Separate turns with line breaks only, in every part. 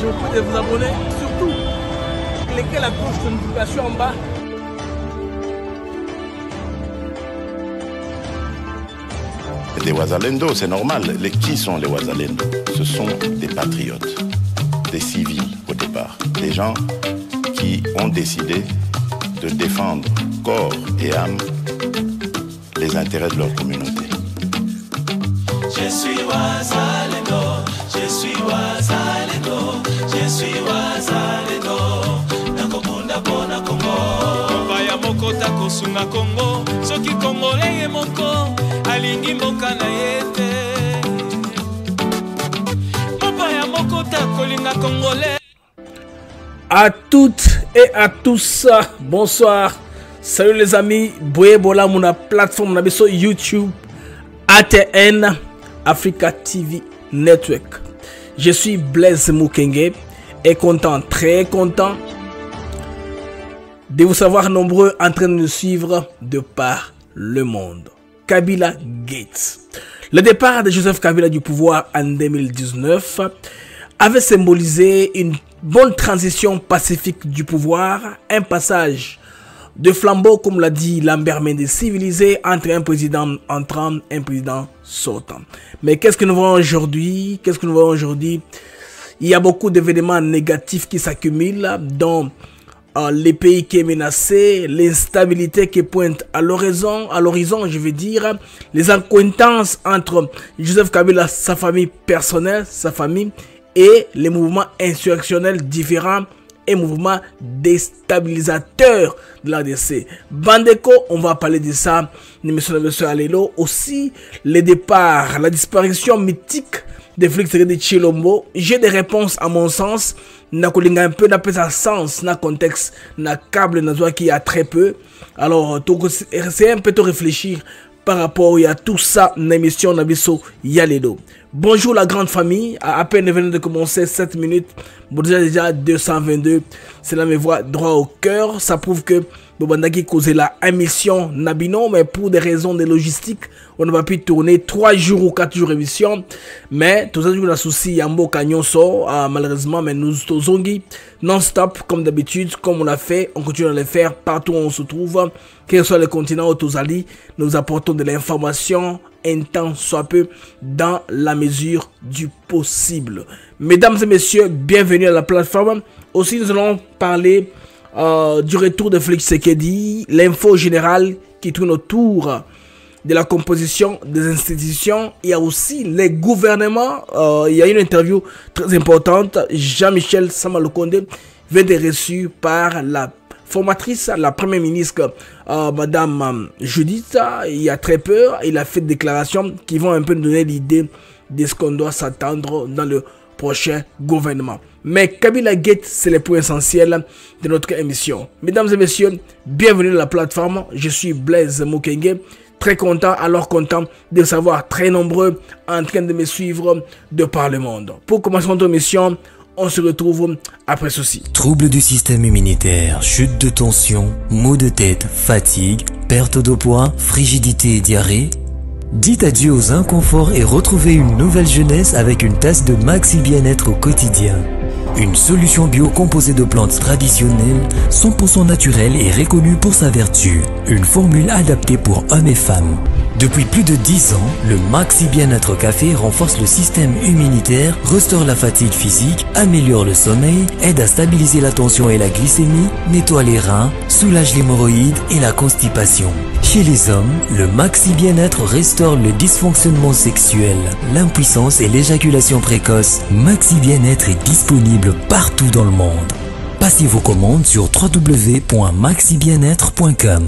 je vous de vous abonner. Surtout, cliquez la de notification en bas
Des Wazalendo, c'est normal. Les, qui sont les Wazalendo Ce sont des patriotes, des civils au départ, des gens qui ont décidé de défendre corps et âme les intérêts de leur communauté.
à toutes et à tous bonsoir salut les amis boye voilà na plateforme na sur youtube atn africa tv network je suis blaise mukenge et content très content de vous savoir nombreux en train de nous suivre de par le monde. Kabila Gates. Le départ de Joseph Kabila du pouvoir en 2019 avait symbolisé une bonne transition pacifique du pouvoir, un passage de flambeau, comme l'a dit Lambert Mendes, civilisé entre un président entrant et un président sortant. Mais qu'est-ce que nous voyons aujourd'hui Qu'est-ce que nous voyons aujourd'hui Il y a beaucoup d'événements négatifs qui s'accumulent, dont ah, les pays qui est menacé, l'instabilité qui pointe à l'horizon, à l'horizon, je veux dire, les incohérences entre Joseph Kabila, sa famille personnelle, sa famille, et les mouvements insurrectionnels différents et mouvements déstabilisateurs de l'ADC. Bandeko, on va parler de ça, le Monsieur Alelo, aussi les départs, la disparition mythique des flics de Chilombo. J'ai des réponses à mon sens linga un peu pesa sens na contexte na câble qui a très peu alors c'est un peu to réfléchir par rapport à tout ça dans l'émission Nabiso Yaledo. Bonjour la grande famille, à, peine venu de commencer 7 minutes, bon, déjà déjà 222, cela me voit droit au cœur, ça prouve que qui causait la émission Nabino, mais pour des raisons de logistique, on n'a pas pu tourner 3 jours ou 4 jours émission. Mais tout ça, nous a souci Yambo sort. malheureusement, mais nous Tozongi, non-stop, comme d'habitude, comme on l'a fait, on continue à le faire partout où on se trouve, quel soit le continent ou alliés, nous apportons de l'information, intense, soit peu, dans la mesure du possible. Mesdames et messieurs, bienvenue à la plateforme. Aussi, nous allons parler euh, du retour de Félix Sekedi, l'info générale qui tourne autour de la composition des institutions. Il y a aussi les gouvernements. Euh, il y a une interview très importante. Jean-Michel Samalokonde vient d'être reçu par la formatrice, la première ministre, euh, Madame Judith. Il y a très peur. Il a fait des déclarations qui vont un peu nous donner l'idée de ce qu'on doit s'attendre dans le prochain gouvernement. Mais Kabila Gate, c'est le point essentiel de notre émission. Mesdames et messieurs, bienvenue dans la plateforme. Je suis Blaise Mukenge. Très content, alors content de savoir très nombreux en train de me suivre de par le monde. Pour commencer notre émission, on se retrouve après ceci.
Troubles du système immunitaire, chute de tension, maux de tête, fatigue, perte de poids, frigidité et diarrhée. Dites adieu aux inconforts et retrouvez une nouvelle jeunesse avec une tasse de maxi bien-être au quotidien. Une solution bio composée de plantes traditionnelles, 100% naturelles et reconnue pour sa vertu. Une formule adaptée pour hommes et femmes. Depuis plus de 10 ans, le Maxi Bien-être Café renforce le système immunitaire, restaure la fatigue physique, améliore le sommeil, aide à stabiliser la tension et la glycémie, nettoie les reins, soulage l'hémorroïde et la constipation. Chez les hommes, le Maxi Bien-être restaure le dysfonctionnement sexuel, l'impuissance et l'éjaculation précoce. Maxi Bien-être est disponible partout dans le monde. Passez vos commandes sur www.maxibienêtre.com.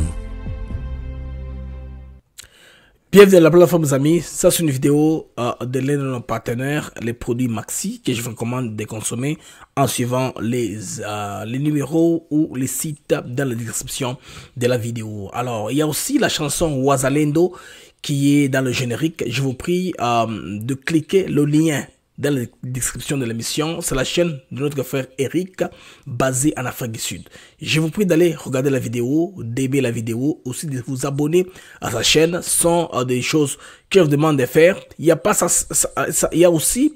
Bienvenue à la
plateforme, mes amis. Ça, c'est une vidéo euh, de l'un de nos partenaires, les produits Maxi, que je vous recommande de consommer en suivant les, euh, les numéros ou les sites dans la description de la vidéo. Alors, il y a aussi la chanson Wazalendo qui est dans le générique. Je vous prie euh, de cliquer le lien dans la description de l'émission. C'est la chaîne de notre frère Eric, basée en Afrique du Sud. Je vous prie d'aller regarder la vidéo, d'aimer la vidéo, aussi de vous abonner à sa chaîne. Ce euh, sont des choses que je vous demande de faire. Il y a pas ça il y a aussi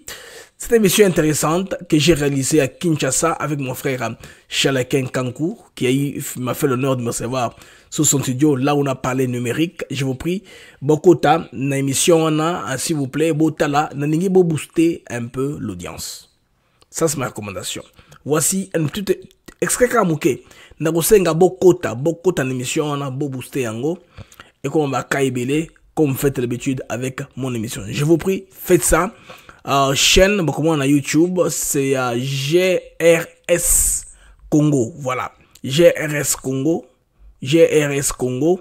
cette émission intéressante que j'ai réalisée à Kinshasa avec mon frère Chalaken Kankou, qui m'a fait l'honneur de me recevoir sur son studio, là où on a parlé numérique. Je vous prie, Bokota, na émission on hein, s'il vous plaît, Botala, n'ayez beau booster un peu l'audience. Ça, c'est ma recommandation. Voici un petit extrait kamuke. Nagosenga Bokota, Bokota, na émission on a, beau booster yango. Et comme on va comme vous faites l'habitude avec mon émission. Je vous prie, faites ça. Euh, chaîne, beaucoup comment on a YouTube, c'est euh, GRS Congo. Voilà. GRS Congo. GRS Congo.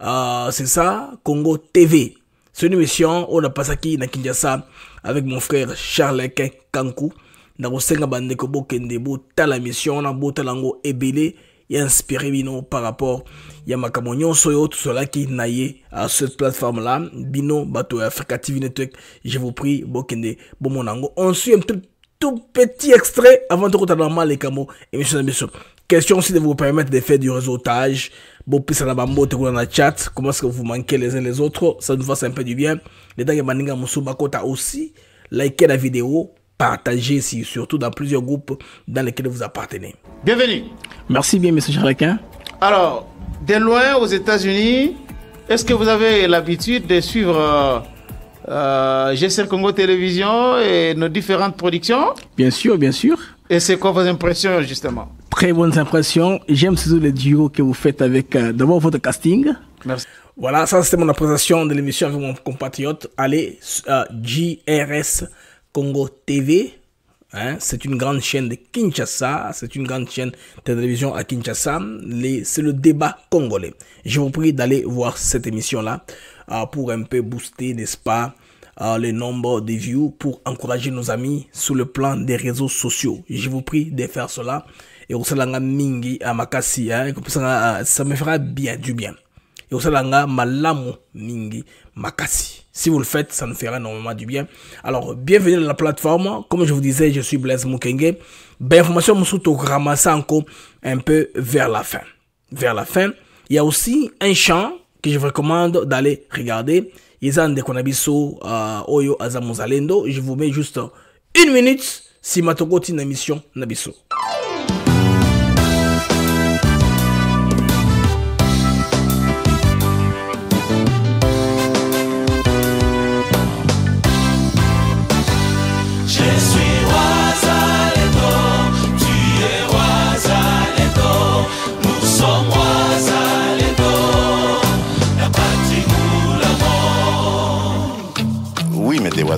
Euh, c'est ça, Congo TV. C'est une émission, on a passé qui na Kinshasa avec mon frère Charles Kankou. Dans a 5 bande de la mission, on a beau talango ébélé et inspiré bino par rapport ya makambo nyonso tout cela qui naïe à cette plateforme là bino bato africa tv network je vous prie bokende bon mon on suit un tout, petit extrait avant tokotala et malekambo et et messieurs question aussi de vous permettre de faire du réseautage bopesana bambote dans la chat comment est ce que vous manquez les uns les autres ça nous fasse un peu du bien les temps maninga baninga bakota aussi likez la vidéo partager si surtout dans plusieurs groupes dans lesquels vous appartenez. Bienvenue. Merci bien, M. Charlequin. Alors, de loin aux États-Unis, est-ce que vous avez l'habitude de suivre
euh, euh Congo Télévision et nos différentes productions
Bien sûr, bien sûr. Et c'est quoi vos impressions, justement Très bonnes impressions. J'aime surtout les duos que vous faites avec euh, d'abord votre casting. Merci. Voilà, ça c'était mon appréciation de l'émission avec mon compatriote. Allez, euh, JRS Congo TV. Hein, c'est une grande chaîne de Kinshasa, c'est une grande chaîne de télévision à Kinshasa. C'est le débat congolais. Je vous prie d'aller voir cette émission-là euh, pour un peu booster, n'est-ce pas, euh, le nombre de vues, pour encourager nos amis sur le plan des réseaux sociaux. Je vous prie de faire cela. Et mingi amakasi, hein, ça me fera bien du bien. Et malamu mingi makasi. Si vous le faites, ça nous fera énormément du bien. Alors, bienvenue dans la plateforme. Comme je vous disais, je suis Blaise Mukenge. Bien information ramasser encore un peu vers la fin. Vers la fin, il y a aussi un chant que je vous recommande d'aller regarder. Euh, Oyo Azamuzalendo. Je vous mets juste une minute si ma une émission Nabiso.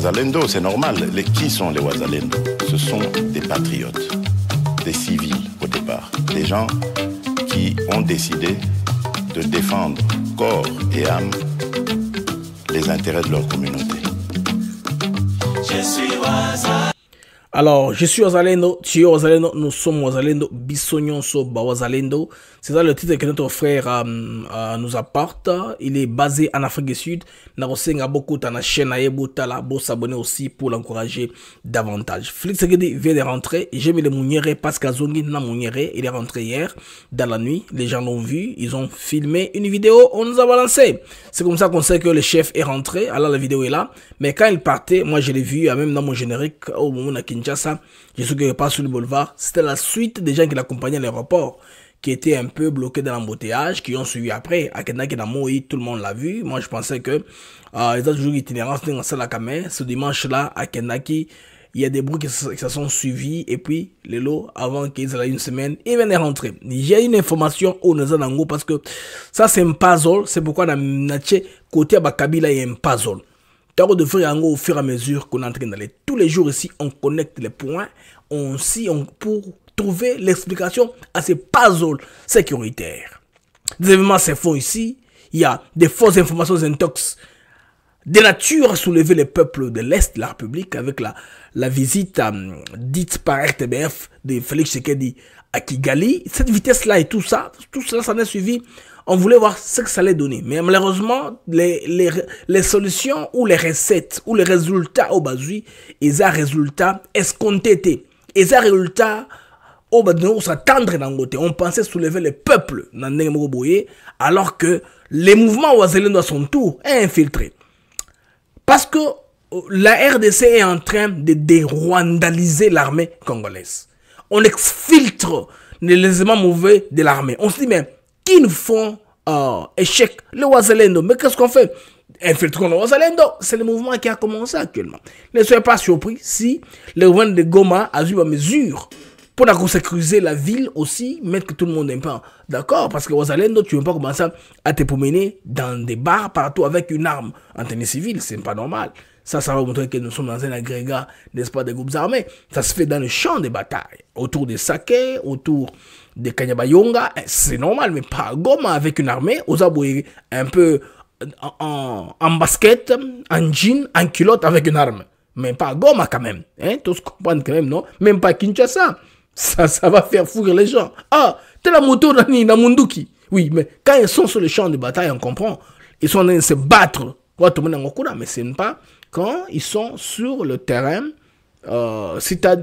Wazalendo, c'est normal. Les, qui sont les Wazalendo Ce sont des patriotes, des civils au départ, des gens qui ont décidé de défendre corps et âme les intérêts
de leur communauté. Je suis alors, je suis Ozalendo, tu es Ozalendo, nous sommes Ozalendo, ba Ozalendo. C'est ça le titre que notre frère euh, euh, nous apporte. Il est basé en Afrique du Sud. avons beaucoup dans la chaîne là, beau s'abonner aussi pour l'encourager davantage. Félix vient de rentrer. mis le Mouniere parce qu'Azongi n'a Il est rentré hier dans la nuit. Les gens l'ont vu. Ils ont filmé une vidéo. On nous a balancé. C'est comme ça qu'on sait que le chef est rentré. Alors la vidéo est là. Mais quand il partait, moi je l'ai vu, même dans mon générique, au moment où je suis passe sur le boulevard. C'était la suite des gens qui l'accompagnaient à l'aéroport, qui étaient un peu bloqués dans l'embouteillage, qui ont suivi après. À tout le monde l'a vu. Moi, je pensais que, euh, ils ont toujours itinérance dans la Ce dimanche-là, à Kenaki, il y a des bruits qui se, sont suivis et puis les lots avant qu'ils aient une semaine ils venaient rentrer j'ai une information au Nazanango parce que ça c'est un puzzle c'est pourquoi dans côté à il y a un puzzle au fur et à mesure qu'on est dans les d'aller. Tous les jours ici, on connecte les points on, si on, pour trouver l'explication à ces puzzles sécuritaires. Des événements, c'est faux ici. Il y a des fausses informations intox de nature à soulever les peuples de l'Est de la République avec la, la visite euh, dite par RTBF de Félix Tshisekedi à Kigali. Cette vitesse-là et tout ça, tout cela, ça n'est suivi on voulait voir ce que ça allait donner. Mais malheureusement, les, solutions ou les recettes ou les résultats au oh bas ils ont résultats escomptés. Ils ont résultats au ça oh bah, s'attendre dans le côté. On pensait soulever le peuple dans alors que les mouvements oiseaux à son tour est infiltré. Parce que euh, la RDC est en train de dérandaliser l'armée congolaise. On exfiltre les éléments mauvais de l'armée. On se dit, mais nous font euh, échec. Le Wazalendo, mais qu'est-ce qu'on fait Infiltrons le Wazalendo. C'est le mouvement qui a commencé actuellement. Ne soyez pas surpris si le gouvernement de Goma a eu la mesure pour la consacrer la ville aussi, mettre que tout le monde est pas d'accord, parce que Wazalendo, tu ne veux pas commencer à te promener dans des bars partout avec une arme en tenue civile, c'est pas normal. Ça, ça va montrer que nous sommes dans un agrégat, n'est-ce pas, des groupes armés. Ça se fait dans le champ des batailles, autour des saquets, autour de Kanyabayonga, eh, c'est normal, mais pas Goma avec une armée, aux aboyés un peu en, en, basket, en jean, en culotte avec une arme. Mais pas Goma quand même. Hein? Tous comprennent quand même, non Même pas à Kinshasa. Ça, ça va faire fuir les gens. Ah, t'es la moto dans la Oui, mais quand ils sont sur le champ de bataille, on comprend. Ils sont en train de se battre. Mais ce n'est pas quand ils sont sur le terrain euh, euh,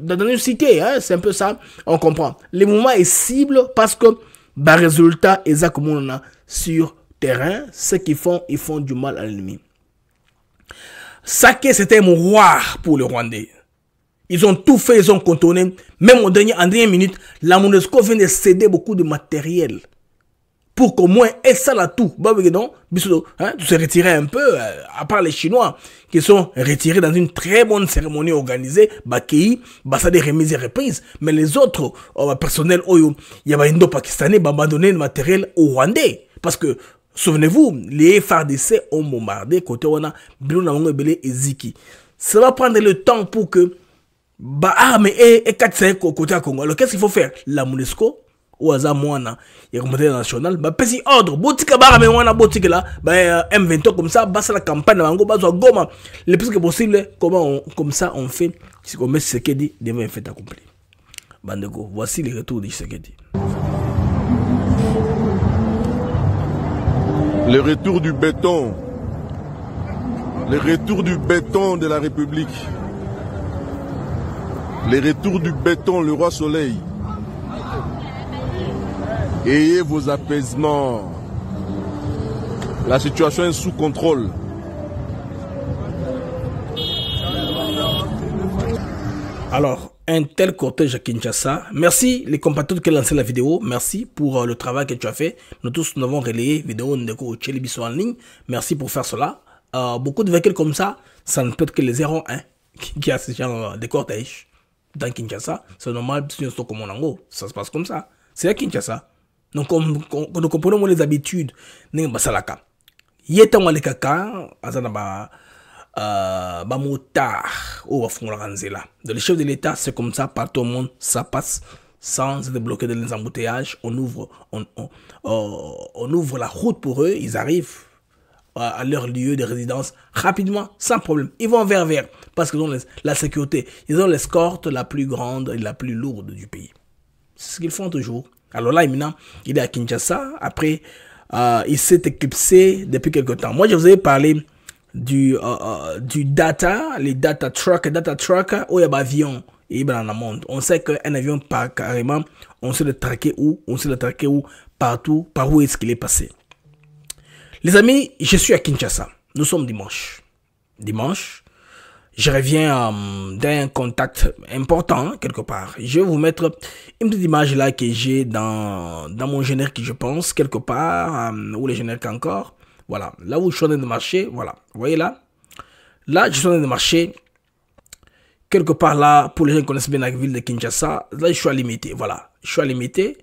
dans une cité, hein, c'est un peu ça, on comprend. Le mouvement est cible parce que, bah, résultat exactement on a sur terrain, ce qu'ils font, ils font du mal à l'ennemi. Sake c'était un roi pour le Rwandais. Ils ont tout fait, ils ont contourné. Même au dernier, en dernière minute, la MONUSCO vient de céder beaucoup de matériel pour qu'au moins non tout hein, se retirer un peu, euh, à part les Chinois, qui sont retirés dans une très bonne cérémonie organisée, bah ça des remises et reprises, mais les autres oh, bah, personnels, il oh, y a bah, Indo-Pakistanais, bah, abandonné le matériel au Rwandais, parce que Souvenez-vous, les FARDC ont bombardé côté on a Bélé et Ziki. Ça va prendre le temps pour que bah mais et 4 côté à Congo. Alors qu'est-ce qu'il faut faire La MONUSCO il y a ya comité national petit ordre botika barame boutique là, ba eh, m 20 comme ça la campagne bango bazwa goma le plus que possible comment on, comme ça on fait on met ce dit, dit il fait accompli bandeko voici le retour de dit. le retour du béton
le retour du béton de la République le retour du béton le roi soleil Ayez vos apaisements. La situation est sous contrôle.
Alors, un tel cortège à Kinshasa. Merci les compatriotes qui ont lancé la vidéo. Merci pour euh, le travail que tu as fait. Nous tous, nous avons relayé vidéo Ndeko Tchélibiso en ligne. Merci pour faire cela. Euh, beaucoup de véhicules comme ça, ça ne peut être que les 01 qui a ce genre euh, de cortège dans Kinshasa. C'est normal, comme on comme ça se passe comme ça. C'est à Kinshasa donc quand nous nous, les habitudes, basalaka ye de le chef de l'État, c'est comme ça partout le monde, ça passe sans débloquer de les embouteillages. On ouvre, oh, on, ouvre la route pour eux, ils arrivent euh, à leur lieu de résidence rapidement, sans problème. Ils vont vers vers parce qu'ils ont la sécurité, ils ont l'escorte la plus grande et la plus lourde du pays. C'est ce qu'ils font toujours. Alors là, maintenant, il est à Kinshasa. Après, euh, il s'est éclipsé depuis quelques temps. Moi, je vous avais parlé du, euh, euh, du data, les data truck, data trucks où il y a avion. Et dans le monde. On sait qu'un avion, pas carrément, on sait le traquer où, on sait le traquer où, partout, par où est-ce qu'il est passé. Les amis, je suis à Kinshasa. Nous sommes dimanche. Dimanche, je reviens euh, d'un contact important hein, quelque part. Je vais vous mettre une petite image là que j'ai dans, dans mon générique, je pense, quelque part, euh, ou les générique encore. Voilà, là où je suis en train de marcher, voilà, vous voyez là Là, je suis en train de marcher quelque part là, pour les gens qui connaissent bien la ville de Kinshasa, là, je suis à limiter, voilà, je suis à limiter.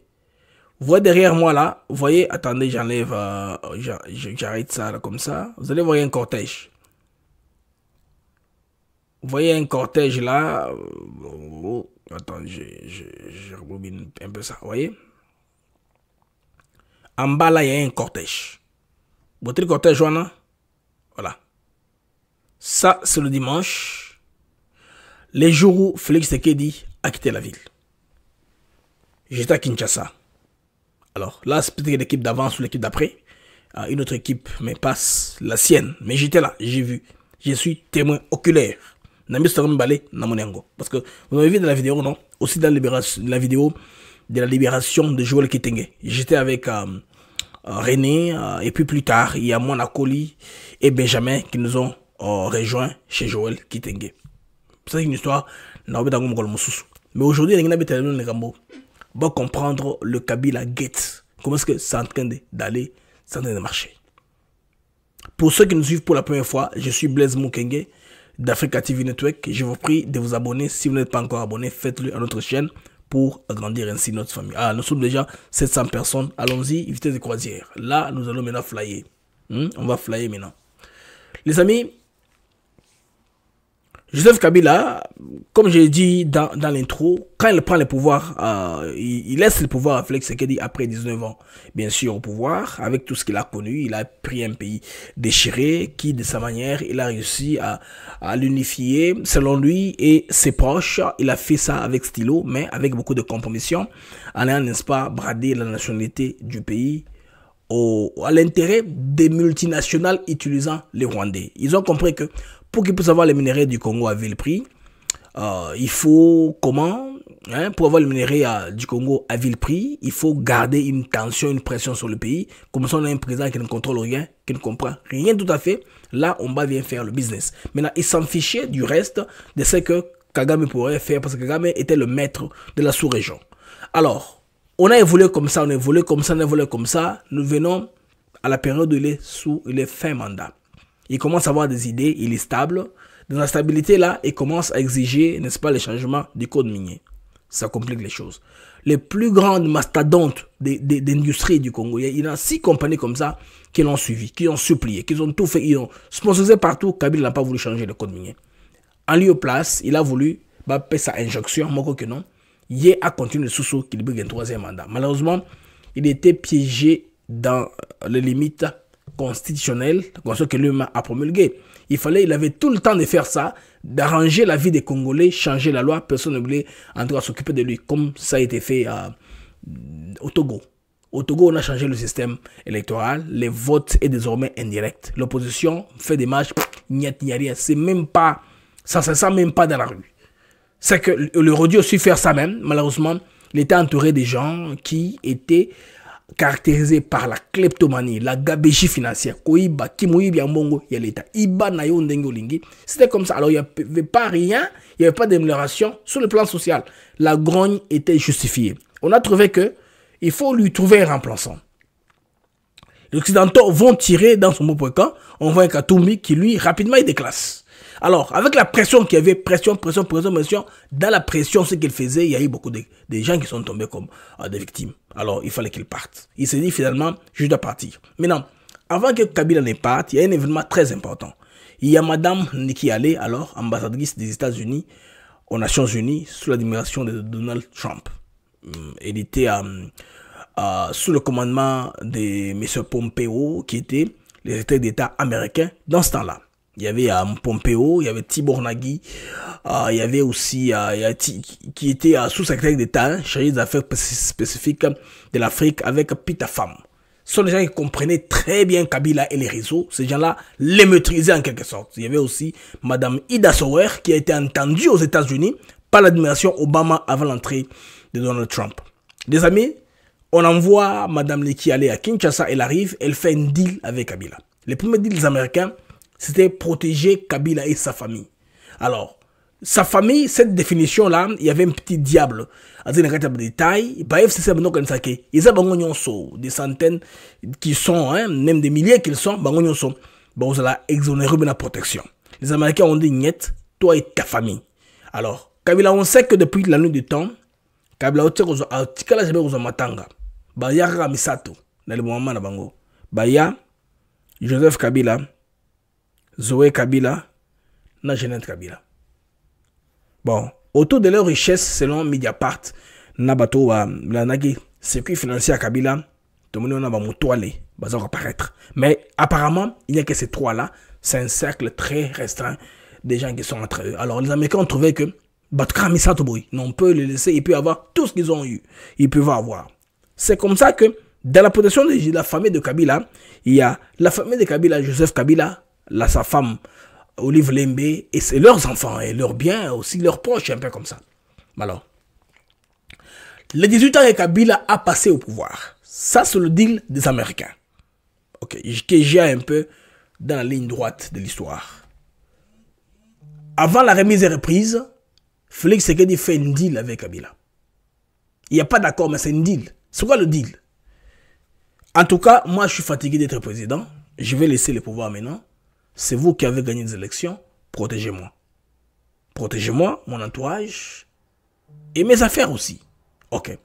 Vous voyez derrière moi là, vous voyez, attendez, j'enlève, euh, j'arrête ça comme ça. Vous allez voir un cortège. Vous voyez un cortège là. Attendez. Euh, oh, attends, je, je, rebobine un peu ça. Vous voyez En bas là, il y a un cortège. Votre cortège, là Voilà. Ça, c'est le dimanche. Les jours où Félix Tekedi a quitté la ville. J'étais à Kinshasa. Alors là, c'est peut-être l'équipe d'avant ou l'équipe d'après. Ah, une autre équipe, mais passe la sienne. Mais j'étais là, j'ai vu. Je suis témoin oculaire. Balé, Parce que vous avez vu dans la vidéo, non Aussi dans la vidéo de la libération de Joël Kitenge. J'étais avec euh, euh, René, euh, et puis plus tard, il y a mon Nakoli et Benjamin qui nous ont rejoint rejoints chez Joël Kitenge. C'est une histoire, mais aujourd'hui, on va comprendre le Kabila Gates. Comment est-ce que c'est en train d'aller, c'est en train de marcher. Pour ceux qui nous suivent pour la première fois, je suis Blaise Mukenge d'Africa TV Network. Je vous prie de vous abonner. Si vous n'êtes pas encore abonné, faites-le à notre chaîne pour agrandir ainsi notre famille. Ah, nous sommes déjà 700 personnes. Allons-y, vitesse de croisière. Là, nous allons maintenant flyer. Hmm, on va flyer maintenant. Les amis, Joseph Kabila, comme j'ai dit dans, dans l'intro, quand il prend le pouvoir, euh, il, laisse le pouvoir à Félix Sekedi après 19 ans, bien sûr, au pouvoir, avec tout ce qu'il a connu. Il a pris un pays déchiré qui, de sa manière, il a réussi à, l'unifier, selon lui et ses proches. Il a fait ça avec stylo, mais avec beaucoup de compromissions, en ayant, n'est-ce pas, brader la nationalité du pays au, à l'intérêt des multinationales utilisant les Rwandais. Ils ont compris que pour qu'il puisse avoir les minéraux du Congo à vil prix, euh, il faut comment hein, Pour avoir les minerais du Congo à vil prix, il faut garder une tension, une pression sur le pays. Comme ça, on a un président qui ne contrôle rien, qui ne comprend rien tout à fait. Là, on va bien faire le business. Maintenant, il s'en fichait du reste de ce que Kagame pourrait faire parce que Kagame était le maître de la sous-région. Alors, on a évolué comme ça, on a évolué comme ça, on a évolué comme ça. Nous venons à la période où il est sous, il est fin mandat. Il commence à avoir des idées, il est stable. Dans la stabilité là, il commence à exiger, n'est-ce pas, les changements du code minier. Ça complique les choses. Les plus grandes mastodontes d'industrie du Congo, il y a six compagnies comme ça qui l'ont suivi, qui ont supplié, qui ont tout fait, ils ont sponsorisé partout. Kabila n'a pas voulu changer le code minier. En lieu place, il a voulu bah, sa injonction, moi que non. Yé a continué sous qu'il brigue un troisième mandat. Malheureusement, il était piégé dans les limites constitutionnel, la ce que lui a promulgué Il fallait, il avait tout le temps de faire ça, d'arranger la vie des Congolais, changer la loi, personne ne voulait en tout s'occuper de lui, comme ça a été fait euh, au Togo. Au Togo, on a changé le système électoral, les votes est désormais indirect. L'opposition fait des marches, il n'y a rien, c'est même pas, ça ne se sent même pas dans la rue. C'est que le Rodi aussi faire ça même, malheureusement, il était entouré des gens qui étaient caractérisé par la kleptomanie, la gabégie financière. Iba, C'était comme ça. Alors, il n'y avait pas rien, il n'y avait pas d'amélioration sur le plan social. La grogne était justifiée. On a trouvé que il faut lui trouver un remplaçant. Les Occidentaux vont tirer dans son mot point camp. On voit un Katoumi qui, lui, rapidement, il déclasse. Alors, avec la pression qu'il y avait, pression, pression, pression, pression, dans la pression, ce qu'il faisait, il y a eu beaucoup de, gens qui sont tombés comme euh, des victimes. Alors, il fallait qu'il parte. Il s'est dit finalement, je dois partir. Maintenant, avant que Kabila ne parte, il y a un événement très important. Il y a Madame Nikki Haley, alors ambassadrice des États-Unis aux Nations Unies, sous l'admiration de Donald Trump. Hum, elle était hum, euh, sous le commandement de M. Pompeo, qui était le secrétaire d'État américain dans ce temps-là. Il y avait um, Pompeo, il y avait Tibor Nagui, euh, il y avait aussi euh, qui était sous-secrétaire d'État, chargé des affaires spécifiques de l'Afrique avec Pitafam. Ce sont des gens qui comprenaient très bien Kabila et les réseaux. Ces gens-là les maîtrisaient en quelque sorte. Il y avait aussi Madame Ida Sauer qui a été entendue aux États-Unis par l'admiration Obama avant l'entrée de Donald Trump. Les amis, on envoie Madame Niki aller à Kinshasa, elle arrive, elle fait un deal avec Kabila. Les premiers deals américains, c'était protéger Kabila et sa famille. Alors, sa famille, cette définition-là, il y avait un petit diable. Il y a des centaines qui sont, hein, même des milliers qu'ils sont, Ils ont de la protection. Les Américains ont dit, niet, toi et ta famille. Alors, Kabila, on sait que depuis la nuit du temps, Kabila, a dit matanga. y'a Kamisato, dans le moment, bah, y'a Joseph Kabila, Zoé Kabila na Kabila. Bon, autour de leur richesse selon Mediapart na bato wa qui circuit financier à Kabila monter wana bamoto ale baza apparaître. Mais apparemment, il n'y a que ces trois-là. C'est un cercle très restreint des gens qui sont entre eux. Alors les Américains ont trouvé que on peut les laisser, ils peuvent avoir tout ce qu'ils ont eu. Ils peuvent avoir. C'est comme ça que dans la protection de la famille de Kabila, il y a la famille de Kabila, Joseph Kabila, là, sa femme, Olive Lembe, et c'est leurs enfants et leurs biens, aussi leurs proches, un peu comme ça. Alors, les 18 ans Kabila a passé au pouvoir, ça c'est le deal des Américains. Ok, que j'ai un peu dans la ligne droite de l'histoire. Avant la remise et reprise, Félix Sekedi fait un deal avec Kabila. Il n'y a pas d'accord, mais c'est un deal. C'est quoi le deal En tout cas, moi je suis fatigué d'être président. Je vais laisser le pouvoir maintenant c'est vous qui avez gagné les élections, protégez-moi. Protégez-moi, mon entourage et mes affaires aussi. Ok.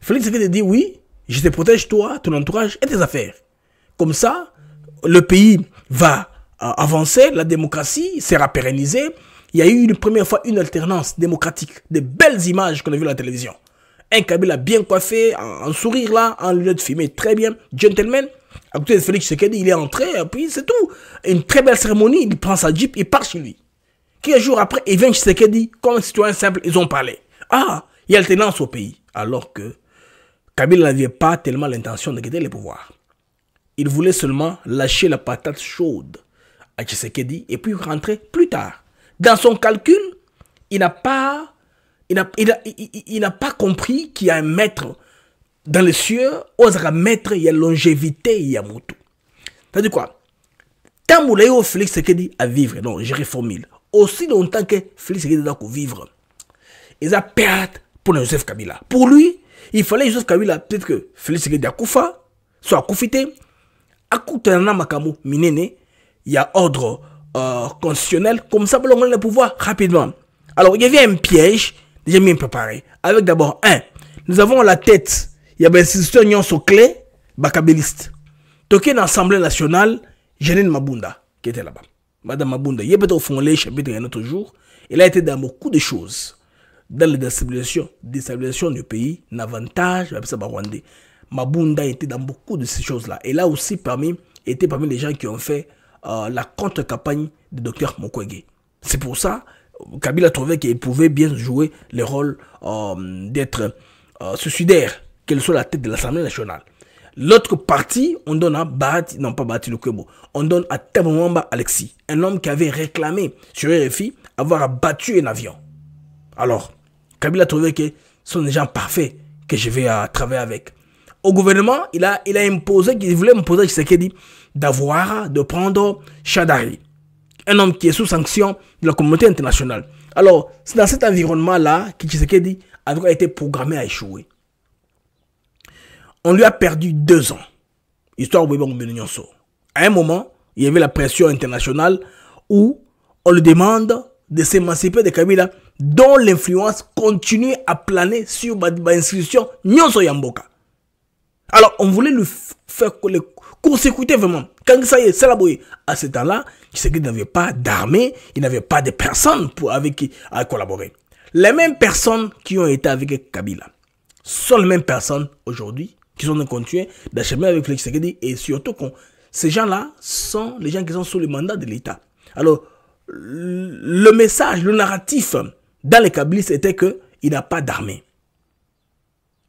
Félix Tshisekedi dit oui, je te protège toi, ton entourage et tes affaires. Comme ça, le pays va euh, avancer, la démocratie sera pérennisée. Il y a eu une première fois une alternance démocratique, des belles images qu'on a vu à la télévision. Un Kabila bien coiffé, en, sourire là, en de fumées, très bien, Gentlemen. Écoutez, ah, Félix Tshisekedi, il est entré, et puis c'est tout. Une très belle cérémonie, il prend sa jeep, il part chez lui. Quelques jours après, il vient chez dit comme citoyen simple, ils ont parlé. Ah, il y a alternance au pays. Alors que Kabila n'avait pas tellement l'intention de quitter le pouvoir. Il voulait seulement lâcher la patate chaude à Tshisekedi et puis rentrer plus tard. Dans son calcul, il n'a pas, il n'a, pas compris qu'il y a un maître dans les cieux mettre maître a longévité ya motu c'est-à-dire quoi Tant que Félix oyo dit à vivre... non je reformule aussi longtemps que félix dit à vivre... il a perdu... Pour joseph kabila pour lui il fallait joseph kabila peut-être que félix sekedi à soit akufi à akutana na makambo minene a ordre euh, constitutionnel comme ça pour le pouvoir rapidement alors il y avait un piège déjà bien préparé avec d'abord un nous avons la tête il y a des institutions qui sont clés, bakabéliste. Toké dans l'Assemblée nationale, Janine Mabunda, qui était là-bas. Madame Mabunda, il est peut-être au fond les chapitres un autre jour. Elle a été dans beaucoup de choses. Dans la déstabilisation, du pays, l'avantage, Rwanda. Mabunda était dans beaucoup de ces choses-là. Et là aussi, parmi, était parmi les gens qui ont fait euh, la contre-campagne de Docteur Mokwege. C'est pour ça Kabila trouvait qu'il pouvait bien jouer le rôle euh, d'être euh, suicidaire qu'elle soit la tête de l'Assemblée nationale. L'autre partie, on donne à Bati, non pas Bati Lukebo, on donne à Tabouamba Alexis, un homme qui avait réclamé sur RFI avoir abattu un avion. Alors, Kabila trouvait que ce sont des gens parfaits que je vais euh, travailler avec. Au gouvernement, il a, il a imposé, il voulait imposer Tshisekedi d'avoir, de prendre Chadari, un homme qui est sous sanction de la communauté internationale. Alors, c'est dans cet environnement-là que Tshisekedi a été programmé à échouer on lui a perdu deux ans. Histoire de À un moment, il y avait la pression internationale où on le demande de s'émanciper de Kabila, dont l'influence continue à planer sur l'institution Nyonso Yamboka. Alors, on voulait lui faire le consécuter vraiment. Quand ça y est, à ce temps-là, qu'il n'avait pas d'armée, il n'avait pas de personnes pour, avec qui à collaborer. Les mêmes personnes qui ont été avec Kabila sont les mêmes personnes aujourd'hui sont en continuer d'acheminer avec Félix Tshisekedi et surtout que ces gens-là sont les gens qui sont sous le mandat de l'État. Alors, le message, le narratif dans les c'était était qu'il n'a pas d'armée.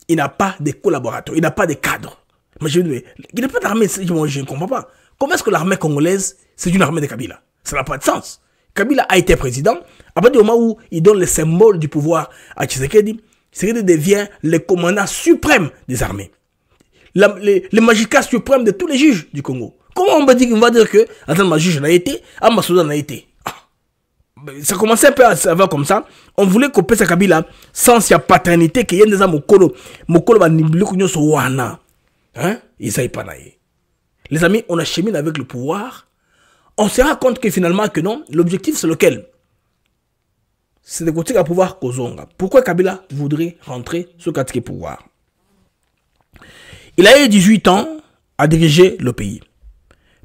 Il n'a pas de collaborateurs, il n'a pas de cadres. Mais je il n'a pas d'armée, je ne comprends pas. Comment est-ce que l'armée congolaise, c'est une armée de Kabila Ça n'a pas de sens. Kabila a été président. À partir du moment où il donne le symbole du pouvoir à Tshisekedi, Tshisekedi devient le commandant suprême des armées. Le les, suprême magistrats de tous les juges du Congo. Comment on va dire, on va dire que, attends, ma juge n'a été, ah, ma soudan n'a été. Ah. Ça commençait un peu à se faire comme ça. On voulait couper sa Kabila sans sa paternité, qu'il y ait des mokolo. Mokolo va nibler qu'on wana. Hein? Ils pas Les amis, on a cheminé avec le pouvoir. On se rend compte que finalement, que non, l'objectif c'est lequel? C'est de continuer à pouvoir Kozonga. Pourquoi Kabila voudrait rentrer sur le pouvoir? Il a eu 18 ans à diriger le pays.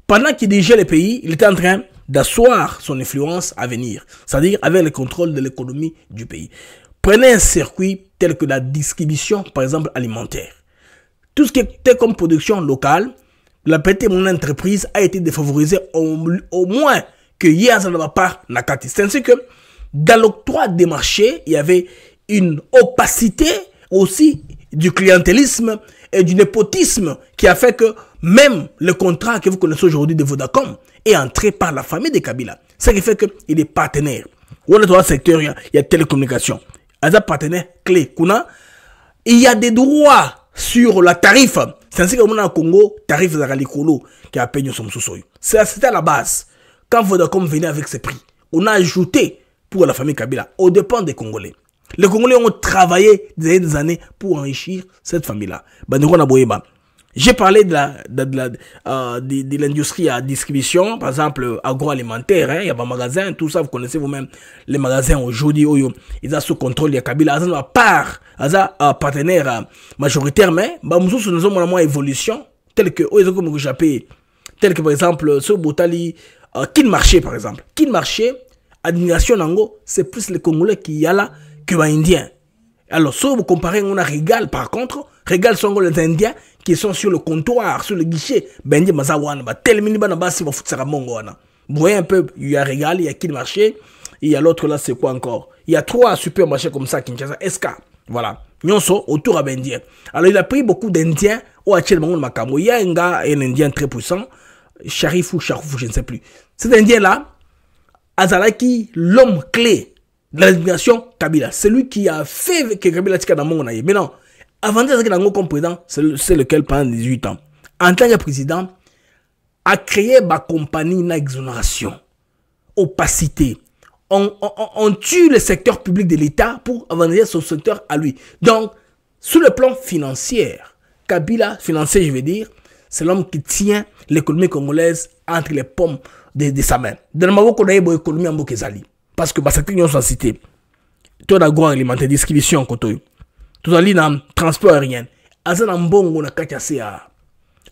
Pendant qu'il dirigeait le pays, il était en train d'asseoir son influence à venir, c'est-à-dire avec le contrôle de l'économie du pays. Prenez un circuit tel que la distribution, par exemple, alimentaire. Tout ce qui était comme production locale, la petite mon entreprise a été défavorisée au, moins que hier, ça ne va pas nakati. C'est ainsi que dans l'octroi des marchés, il y avait une opacité aussi du clientélisme et du népotisme qui a fait que même le contrat que vous connaissez aujourd'hui de Vodacom est entré par la famille de Kabila. Ce qui fait qu'il est partenaire. dans le secteur, il y a télécommunication. Il y a partenaire clé. Il y a des droits sur la tarif. C'est ainsi que nous au Congo, tarif de l'écolo qui a payé son sous C'était à la base. Quand Vodacom venait avec ses prix, on a ajouté pour la famille Kabila, au dépend des Congolais. Les Congolais ont travaillé des années, pour enrichir cette famille-là. Bah, J'ai parlé de la, euh, de, de, l'industrie à distribution, par exemple, euh, agroalimentaire, hein. il y a des magasins, tout ça, vous connaissez vous-même, les magasins aujourd'hui, oh, ils sont sous contrôle, il y a Kabila, ils ont part, ils ont partenaire euh, majoritaire, mais, bah, nous avons une évolution, telle que, oh, tel que par exemple ce Botali Kin Marché par exemple Kin Marché administration c'est plus les Congolais qui y a là que les indien. Alors, si vous comparez on a Régal, par contre, Régal sont les Indiens qui sont sur le comptoir, sur le guichet. Ben, ils sont ils vont foutre ça Vous voyez un peu, il y a Régal, il y a qui marché, il y a l'autre là, c'est quoi encore Il y a trois supermarchés comme ça, Kinshasa, SK. Voilà. Nyonso, autour à Indien. Ben Alors, il a pris beaucoup d'Indiens au Hachel Makamo. Il y a un gars, un Indien très puissant, Sharifou, Sharifou, je ne sais plus. Cet Indien-là, Azalaki, l'homme clé de l'indignation Kabila. C'est lui qui a fait que Kabila tika dans Mais non, avant de d'être dans comme président, c'est lequel pendant 18 ans. En tant que président, a créé ma compagnie d'exonération, exonération, opacité. On, tue le secteur public de l'État pour avancer son secteur à lui. Donc, sur le plan financier, Kabila, financier, je veux dire, c'est l'homme qui tient l'économie congolaise entre les pommes de, sa main. De la Maroc, économie en Bokezali parce que basaki nyonso acité to na alimentaire distribution koto tout en un transport aérien azana mbongo na katia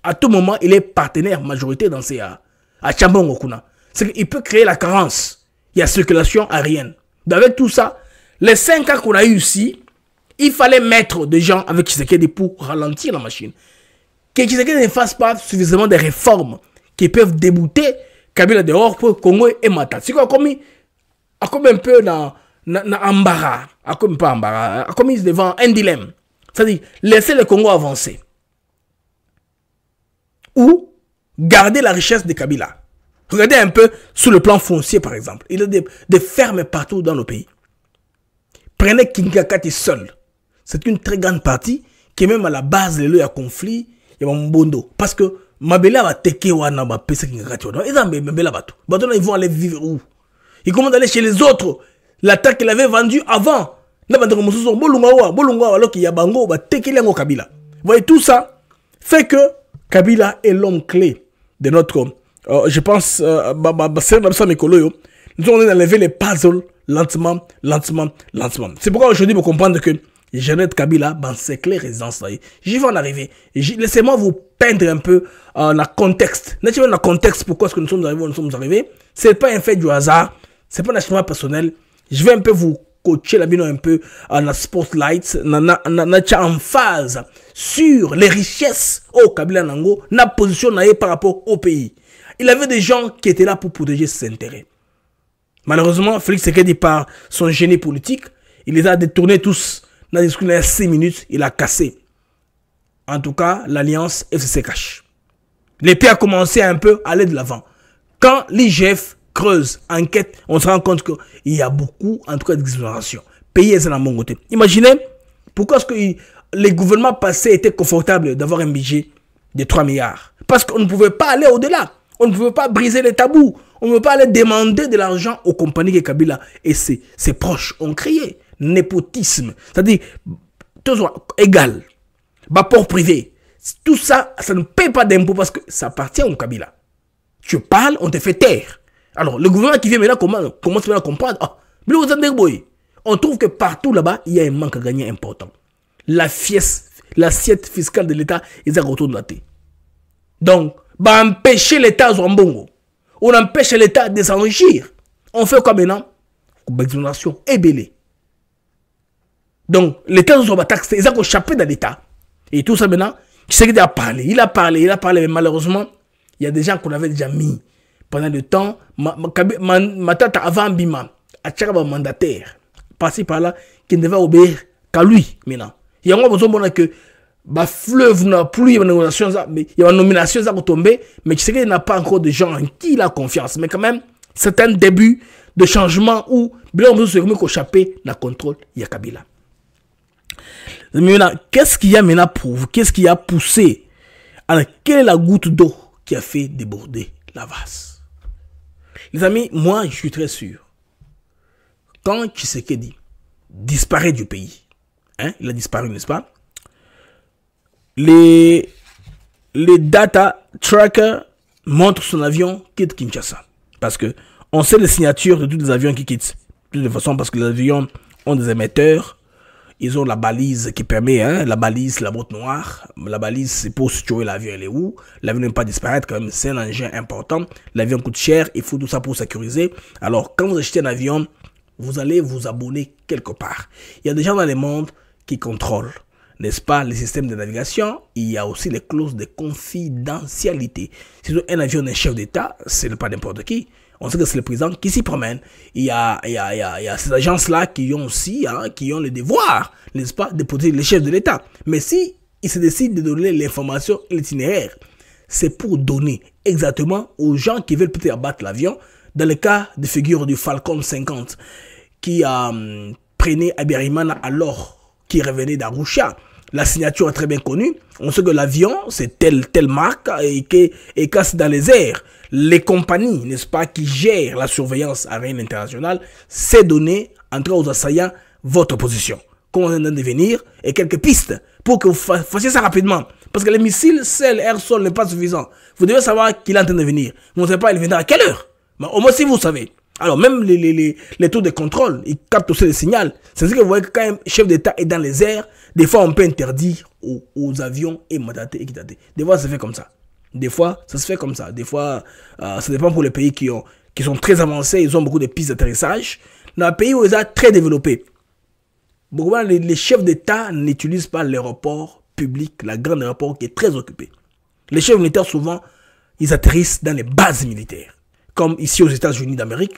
à tout moment il est partenaire majorité dans ca à chambongo kuna c'est qu'il peut créer la carence il y a circulation aérienne donc avec tout ça les 5 cas qu'on a eu ici il fallait mettre des gens avec Tshisekedi pour ralentir la machine que Tshisekedi ne fasse pas suffisamment des réformes qui peuvent débouter Kabila dehors pour Congo et Mata. C'est quoi commis a comme un peu dans embarras, comme pas embarras, comme ils devant un dilemme. C'est-à-dire laisser le Congo avancer ou garder la richesse de Kabila. Regardez un peu sur le plan foncier par exemple. Il y a des, fermes partout dans le pays. Prenez Kinkakati seul. C'est une très grande partie qui est même à la base de a conflit. Il y a Mbondo. Parce que Mabela va teke wana ba pesa Kinkakati Maintenant Ils vont aller vivre où il commande d'aller chez les autres. L'attaque qu'il avait vendue avant. Vous voyez, tout ça fait que Kabila est l'homme clé de notre. Euh, je pense, euh, nous allons est les puzzles lentement, lentement, lentement. C'est pourquoi aujourd'hui, vous comprendre que Jeannette Kabila, ben, c'est clair résidence. J'y vais en arriver. Laissez-moi vous peindre un peu dans euh, le contexte. Naturellement, dans contexte, pourquoi est-ce que nous sommes arrivés nous sommes arrivés. C'est pas un fait du hasard c'est pas un personnel. Je vais un peu vous coacher la un peu à la spotlight, na na na en phase sur les richesses au Kabila Nango, na position par rapport au pays. Il avait des gens qui étaient là pour protéger ses intérêts. Malheureusement, Félix Sekedi, par son génie politique, il les a détournés tous. Dans les 6 minutes, il a cassé. En tout cas, l'alliance FCC cache. L'épée a commencé un peu à aller de l'avant. Quand l'IGF creuse, enquête, on se rend compte qu'il y a beaucoup, en tout cas, d'exploration. Pays est à mon côté. Imaginez pourquoi est-ce que les gouvernements passés étaient confortables d'avoir un budget de 3 milliards. Parce qu'on ne pouvait pas aller au-delà. On ne pouvait pas briser les tabous. On ne pouvait pas aller demander de l'argent aux compagnies que Kabila et ses, proches ont créé. Népotisme. C'est-à-dire, tout égal. Bapport privé. Tout ça, ça ne paye pas d'impôts parce que ça appartient au Kabila. Tu parles, on te fait taire. Alors, le gouvernement qui vient maintenant commence maintenant à comprendre. Ah, on trouve que partout là-bas, il y a un manque à gagner important. La fiesse, l'assiette fiscale de l'État, ils ont retourné Donc, bah, empêcher l'État On empêche l'État de s'enrichir. On fait quoi maintenant bah, Exonération, ébélé. Donc, l'État pas taxé. ils ont échappé dans l'État. Et tout ça maintenant, tu sais qu'il a parlé, il a parlé, il a parlé, mais malheureusement, il y a des gens qu'on avait déjà mis pendant le temps Ma tata avant bima chaque mandataire passé par là qui ne devait obéir qu'à lui maintenant il y a un besoin que ba fleuve n'a plus il nomination mais il y a une nomination ça tomber mais tu sais qu'il n'a pas encore de gens en qui il a confiance mais quand même c'est un début de changement où bien on se un la contrôle il y a Kabila qu'est-ce qu'il y a maintenant pour qu'est-ce qui a poussé alors quelle est la goutte d'eau qui a fait déborder la vase les amis, moi, je suis très sûr. Quand Tshisekedi disparaît du pays, hein, il a disparu, n'est-ce pas les, les data tracker montrent son avion quitte Kinshasa. Parce que on sait les signatures de tous les avions qui quittent. De toute façon, parce que les avions ont des émetteurs, ils ont la balise qui permet, hein, la balise, la boîte noire. La balise, c'est pour situer l'avion, elle est où. L'avion ne pas disparaître quand même, c'est un engin important. L'avion coûte cher, il faut tout ça pour sécuriser. Alors, quand vous achetez un avion, vous allez vous abonner quelque part. Il y a des gens dans le monde qui contrôlent, n'est-ce pas, les systèmes de navigation. Il y a aussi les clauses de confidentialité. Si un avion est chef d'État, ce n'est pas n'importe qui. On sait que c'est le président qui s'y promène. Il y a, il y a, il y a, ces agences-là qui ont aussi, hein, qui ont le devoir, n'est-ce pas, de protéger les chefs de l'État. Mais si il se décident de donner l'information, l'itinéraire, c'est pour donner exactement aux gens qui veulent peut-être abattre l'avion, dans le cas de figure du Falcon 50, qui a euh, prenait Abirimana alors qu'il revenait d'Arusha. La signature est très bien connue. On sait que l'avion, c'est telle, telle marque et, qu'il casse dans les airs les compagnies, n'est-ce pas, qui gèrent la surveillance aérienne internationale, ces données, entre aux assaillants, votre position. Comment on en venir et quelques pistes pour que vous fassiez ça rapidement. Parce que les missiles, c'est air, sol n'est pas suffisant. Vous devez savoir qu'il est en train de venir. Vous ne savez pas, il viendra à quelle heure. Mais au moins, si vous savez. Alors, même les, les, les, tours de contrôle, ils captent aussi les signaux. C'est ce que vous voyez que quand un chef d'État est dans les airs, des fois, on peut interdire aux, avions et mandater et quitter. Des fois, c'est fait comme ça. Des fois, ça se fait comme ça. Des fois, euh, ça dépend pour les pays qui, ont, qui sont très avancés, ils ont beaucoup de pistes d'atterrissage. Dans un pays où ils sont très développés, les, chefs d'État n'utilisent pas l'aéroport public, la grande aéroport qui est très occupé. Les chefs militaires, souvent, ils atterrissent dans les bases militaires. Comme ici aux États-Unis d'Amérique,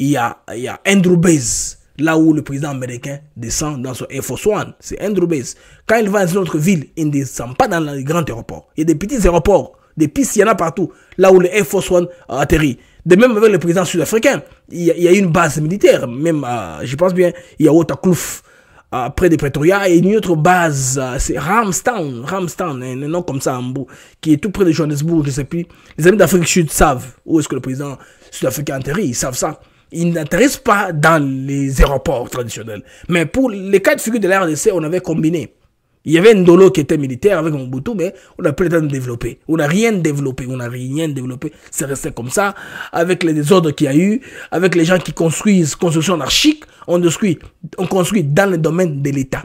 il y a, il y a Andrew Base, là où le président américain descend dans son Air Force One. C'est Andrew Base. Quand il va dans une autre ville, il ne descend pas dans les grands aéroports. Il y a des petits aéroports des pistes, il y en a partout, là où le Air Force One atterrit. De même avec le président sud-africain, il y, a une base militaire, même, euh, je pense bien, il y a Otakluf, euh, près de Pretoria, et une autre base, euh, c'est Ramstown, Ramstown, un, nom comme ça, qui est tout près de Johannesburg, je sais plus. Les amis d'Afrique Sud savent où est-ce que le président sud-africain atterrit, ils savent ça. Ils n'intéressent pas dans les aéroports traditionnels. Mais pour les quatre de figure de la RDC, on avait combiné. Il y avait Ndolo qui était militaire avec Mobutu, mais on n'a plus le temps de développer. On n'a rien développé. On n'a rien développé. C'est resté comme ça. Avec les désordres qu'il y a eu, avec les gens qui construisent, construction anarchique, on construit, on construit dans le domaine de l'État.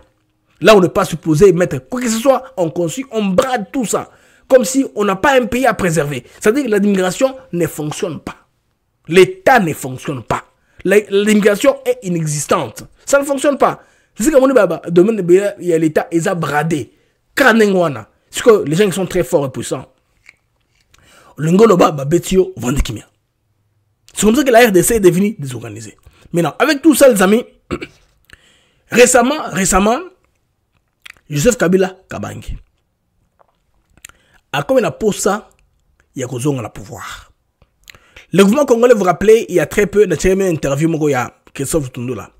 Là, on n'est pas supposé mettre quoi que ce soit. On construit, on brade tout ça. Comme si on n'a pas un pays à préserver. C'est-à-dire que l'immigration ne fonctionne pas. L'État ne fonctionne pas. L'immigration est inexistante. Ça ne fonctionne pas jusqu'à mon domaine il y a l'état ils a bradé kanengwana parce que les gens qui sont très forts et puissants Baba betio, vandikimia c'est comme ça que la RDC est devenue désorganisée maintenant avec tout ça les amis récemment récemment Joseph Kabila Kabangi a comme la posa il y a à la pouvoir le gouvernement congolais vous rappelez il y a très peu dans une interview moko ya Christophe Tundula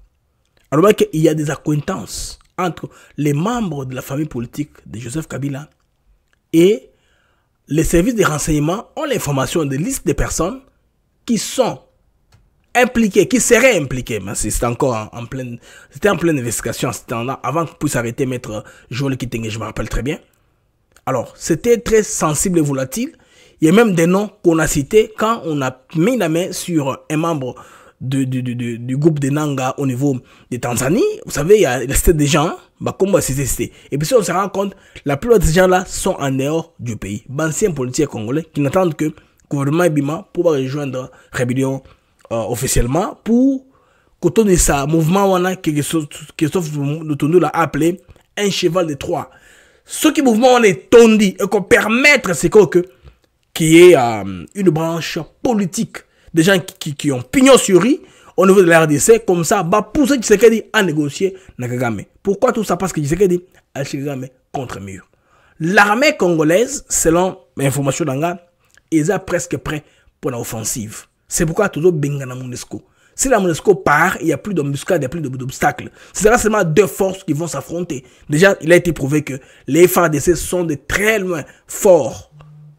alors il y a des acquaintances entre les membres de la famille politique de Joseph Kabila et les services de renseignement ont l'information de listes de personnes qui sont impliquées, qui seraient impliquées. Mais c'était encore en, pleine, c'était en pleine investigation, là avant que puisse arrêter maître Joël Kitenge, je me rappelle très bien. Alors, c'était très sensible et volatile. Il y a même des noms qu'on a cités quand on a mis la main sur un membre du, groupe de Nanga au niveau de Tanzanie, vous savez, il y a des gens, bah, comment c'était Et puis si on se rend compte, la plupart de ces gens-là sont en dehors du pays, d'anciens politiciens congolais qui n'attendent que le gouvernement Bima pour rejoindre rébellion euh, officiellement pour de ça mouvement chose que Christophe Lutundu l'a appelé un cheval de Troie. Ce qui mouvement on est tondi et qu'on permettre c'est que qui est ait euh, une branche politique des gens qui, qui, ont pignon sur rue au niveau de la RDC, comme ça, va bah, pousser dit à négocier Nakagame. Pourquoi tout ça Parce que Tshisekedi a contre mur. L'armée congolaise, selon l'information d'Anga, est presque prêt pour l'offensive. C'est pourquoi toujours Bengana Monesco. Si la Monesco part, il n'y a plus d'embuscade, il n'y a plus d'obstacles. Ce sera seulement deux forces qui vont s'affronter. Déjà, il a été prouvé que les FADC sont de très loin forts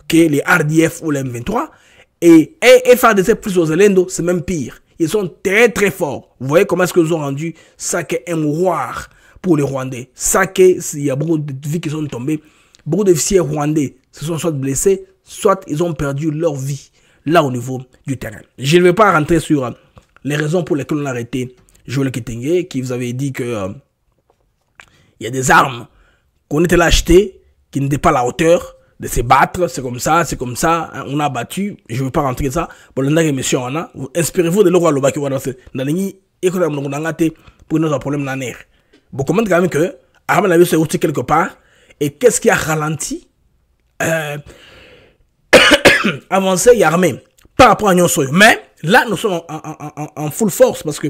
que les RDF ou les M23. Et, FADC plus Ozelendo c'est même pire. Ils sont très très forts. Vous voyez comment est-ce qu'ils ont rendu Sake un mouroir pour les Rwandais. Sake, il y a beaucoup de vies qui sont tombées. Beaucoup de rwandais se sont soit blessés, soit ils ont perdu leur vie là au niveau du terrain. Je ne vais pas rentrer sur euh, les raisons pour lesquelles on a arrêté Joël Kitenge, qui vous avait dit que euh, il y a des armes qu'on était là achetées, qui n'étaient pas à la hauteur, de se battre, c'est comme ça, c'est comme ça, hein, on a battu, je veux pas rentrer ça. Bon, les ndenge messieurs on a, inspirez-vous de l'euro à l'obaki wana, dans n'alengi, écoutez, on a pour nous un problème dans l'air. Bon, comment quand même que, Aram Nabi se outil quelque part, et qu'est-ce qui a ralenti, euh, avancer et armé par rapport à Nyon Mais, là, nous sommes en, en, en, en full force parce que,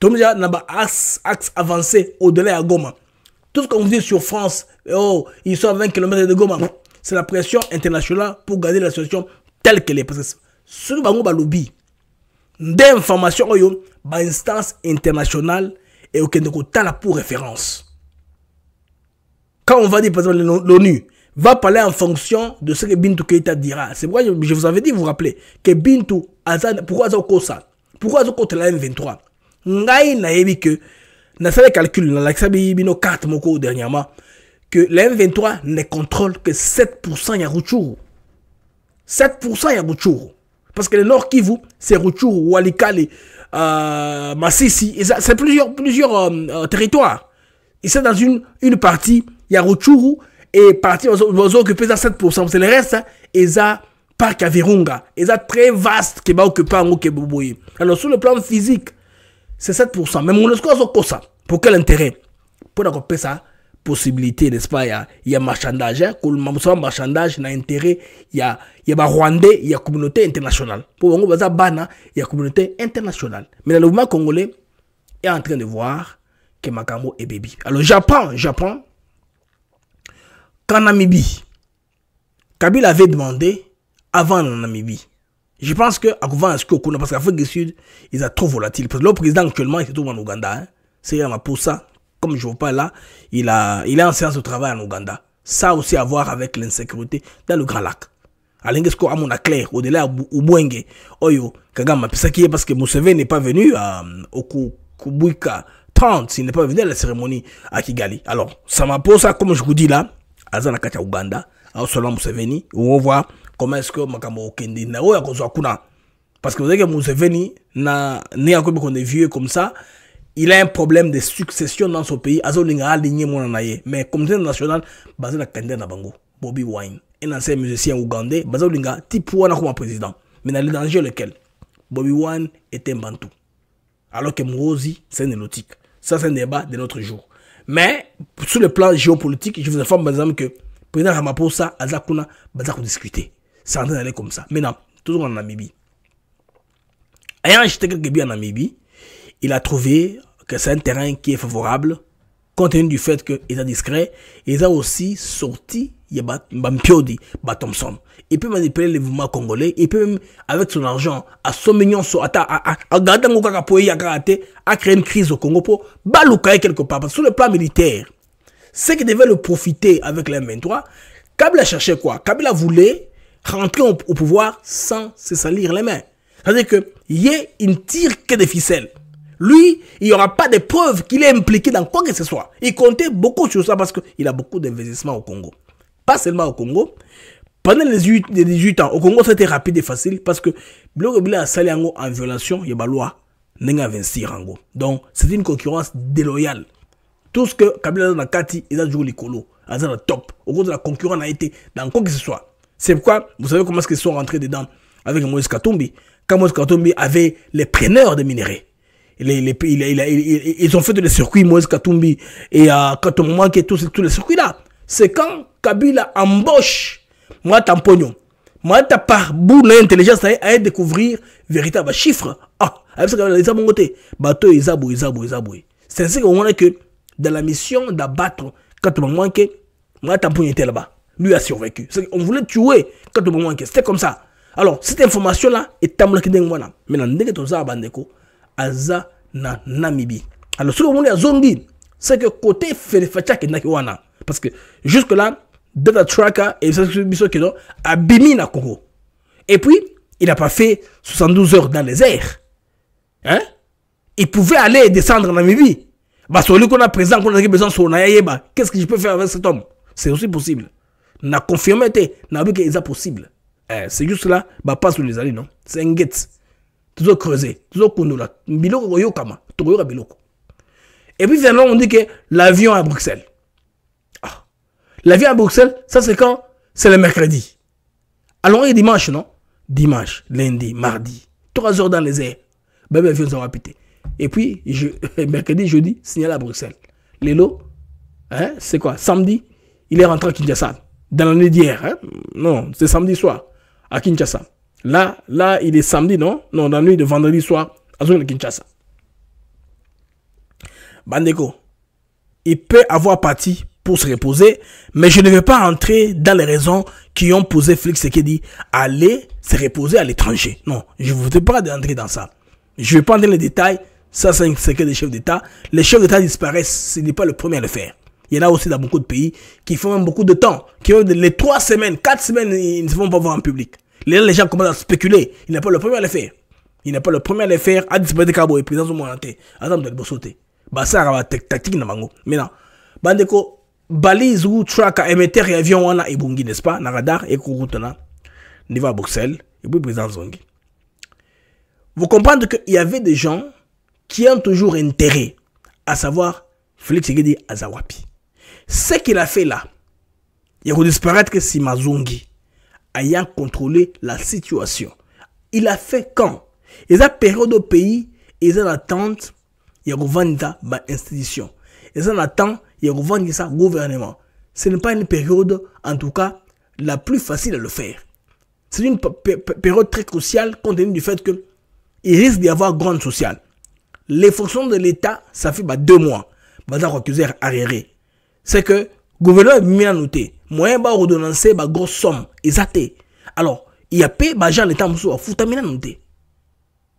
tout le monde a un axe, avancé au-delà à Goma. Tout ce qu'on dit sur France, oh, ils sont à 20 km de Goma c'est la pression internationale pour garder la situation telle qu'elle est. Parce que lobby bango lobby y information oyo instance internationale et ekokende kotala pour référence quand on va dire par exemple l'onu va parler en fonction de ce que Bintou Keita dira. C'est pourquoi je, vous avais dit, vous vous rappelez, que Bintou, Azad, pourquoi Azad Kosa Pourquoi Azad Kosa la M23 Ngai na pas que, na ce calcul, na la ksabi bino 4 moko dernièrement, que lm 23 ne contrôle que 7% Yarouchourou. 7% Yarouchourou. Parce que le Nord Kivu, c'est Rouchourou, Walikale, euh, Masisi, c'est plusieurs, plusieurs euh, euh, territoires. Et c'est dans une, une partie, Yarouchourou, et partie, vous occupez à 7%. C'est le reste, et ça, ont parc à Virunga. Ils très vaste qui va occuper en Boboye. Alors, sur le plan physique, c'est 7%. Mais mon score, ça. Pour quel intérêt Pour occuper ça possibilité, n'est-ce pas, il y a marchandage, hein, que marchandage n'a intérêt, y il y a Rwandais, a communauté internationale. Pour hein, il y y la communauté internationale. Mais le mouvement congolais est en train de voir que Makamo est bébé. Alors, Japon, Japon, qu'en Namibie, Kabila avait demandé avant la Namibie. Je pense que, à ce qu'on a, parce qu'Afrique du Sud, ils sont trop volatiles. Parce que le président actuellement, il se trouve en Ouganda, hein. C'est pour ça, comme je vous parle là, il, a, il est en séance de travail en Ouganda. Ça a aussi à voir avec l'insécurité dans le Grand Lac. Alors, qu'on a mon clair au-delà de ubwenge oyo ça qui est parce que museveni n'est pas venu à Okubuika 30 il n'est pas venu à la cérémonie à kigali alors ça m'a ça, comme je vous dis là à na Ouganda. Ouganda, uganda aosola où on voir comment est-ce que Makamo okende naoya Kozoakuna, parce que vous savez que museveni na ne qu'on est vieux comme ça il a un problème de succession dans son pays azolinga aligné mon anaye. Mais mais c'est national, national, na candidat na bango Bobby Wine un ancien musicien ougandais bazolinga type wana comme président mais dans le danger lequel Bobby Wine est un bantou alors que Mourozi, c'est un énotique. ça c'est un débat de notre jour mais sur le plan géopolitique je vous informe par exemple que président Ramaphosa azakuna baza discuter c'est en train d'aller comme ça maintenant toujours en Namibie ayant acheté quelques billets en Namibie il a trouvé que c'est un terrain qui est favorable, compte tenu du fait qu'il est discret. Il a aussi sorti Mbampiodi, Thompson. Il peut manipuler les mouvements congolais. Il peut même, avec son argent, à son million, à à créer une crise au Congo pour baloukaye quelque part. sur le plan militaire, ce qui devait le profiter avec les 23, Kabila cherchait quoi Kabila voulait rentrer au pouvoir sans se salir les mains. C'est-à-dire que, il y a une tire que des ficelles. Lui, il n'y aura pas de preuves qu'il est impliqué dans quoi que ce soit. Il comptait beaucoup sur ça parce qu'il a beaucoup d'investissements au Congo. Pas seulement au Congo. Pendant les 18, ans, au Congo, c'était rapide et facile parce que Biloko a salé en violation, il y a loi. Donc, c'est une concurrence déloyale. Tout ce que Kabila a Kati, il a joué les colos. Il a top. Au cours de la concurrence a été dans quoi que ce soit. C'est pourquoi, vous savez comment est-ce qu'ils sont rentrés dedans avec Moïse Katumbi. Quand Moïse Katumbi avait les preneurs de minerais ils ont fait des circuits Moïse Katumbi et à euh, et tous, ces les circuits-là. C'est quand Kabila embauche Moua Mpogno. Moua par bout de l'intelligence, ça a découvrir véritable chiffre. Ah, avec ça, les a côté. Bateau, ils a ils C'est ainsi qu'on voit que dans la mission d'abattre Katomwanke, Moua Mpogno était là-bas. Lui a survécu. On voulait tuer Katomwanke. C'était comme ça. Alors, cette information-là est tamla qui Maintenant, dès que tu as abandonné, aza na namibi alors ce que voulez à azongi c'est que côté felefaci est wana parce que jusque là data Tracker Et biso Kedon a abimi na et puis il n'a pas fait 72 heures dans les airs hein il pouvait aller descendre en namibie celui qu'on a présent qu'on a besoin sur qu'est-ce que je peux faire avec cet homme c'est aussi possible n'a confirmé On n'a vu que c'est possible eh, c'est juste là bah pas sur les alliés non c'est un guette tozokreuze tozokundola biloko koyokama à biloko et puis finalement on dit que l'avion à bruxelles ah. l'avion à bruxelles ça c'est quand c'est le mercredi alors il est dimanche non dimanche lundi mardi trois heures dans les airs Ben viens, on va péter et puis je, mercredi jeudi signal à bruxelles Lélo, hein, c'est quoi samedi il est rentré à Kinshasa dans l'année d'hier hein? non c'est samedi soir à Kinshasa Là, là, il est samedi, non Non, dans la nuit de vendredi soir, à Zone de Kinshasa. Bandeko, il peut avoir parti pour se reposer, mais je ne vais pas entrer dans les raisons qui ont posé Félix Sekedi dit aller se reposer à l'étranger. Non, je ne voudrais pas entrer dans ça. Je ne vais pas entrer dans les détails. Ça, c'est un secret des chefs d'État. Les chefs d'État disparaissent. Ce n'est pas le premier à le faire. Il y en a aussi dans beaucoup de pays qui font même beaucoup de temps, qui ont les trois semaines, quatre semaines, ils ne vont pas voir en public les gens commencent à spéculer. Il n'est pas le premier à le faire. Il n'est pas le premier à le faire. À disparaître Kabo et président moment Adam de Bossoté. Bah, ça, c'est la tactique de Mangu. Maintenant, Bandeko, balise ou truck à émetteur et avion wana et n'est-ce pas? Na radar et Kouroutana. Niveau à Bruxelles. Et puis, président Zongi. Vous comprenez qu'il y avait des gens qui ont toujours intérêt, à savoir Félix Tshisekedi Azawapi. Ce qu'il a fait là, il a disparaître que si Mazongi ayant contrôlé la situation. Il a fait quand une période au pays y Il à ya institution. bainstitution il na y gouvernement ce n'est pas une période en tout cas la plus facile à le faire c'est une période très cruciale compte tenu du fait que il risque d'y avoir grande sociale les fonctions de l'état ça fait bah, deux mois baza koaccuse arriéré c'est que gouvernement mis à moyen ba redonner ba grosse somme il il alors a mpe bajean leta mosusu afutami mina te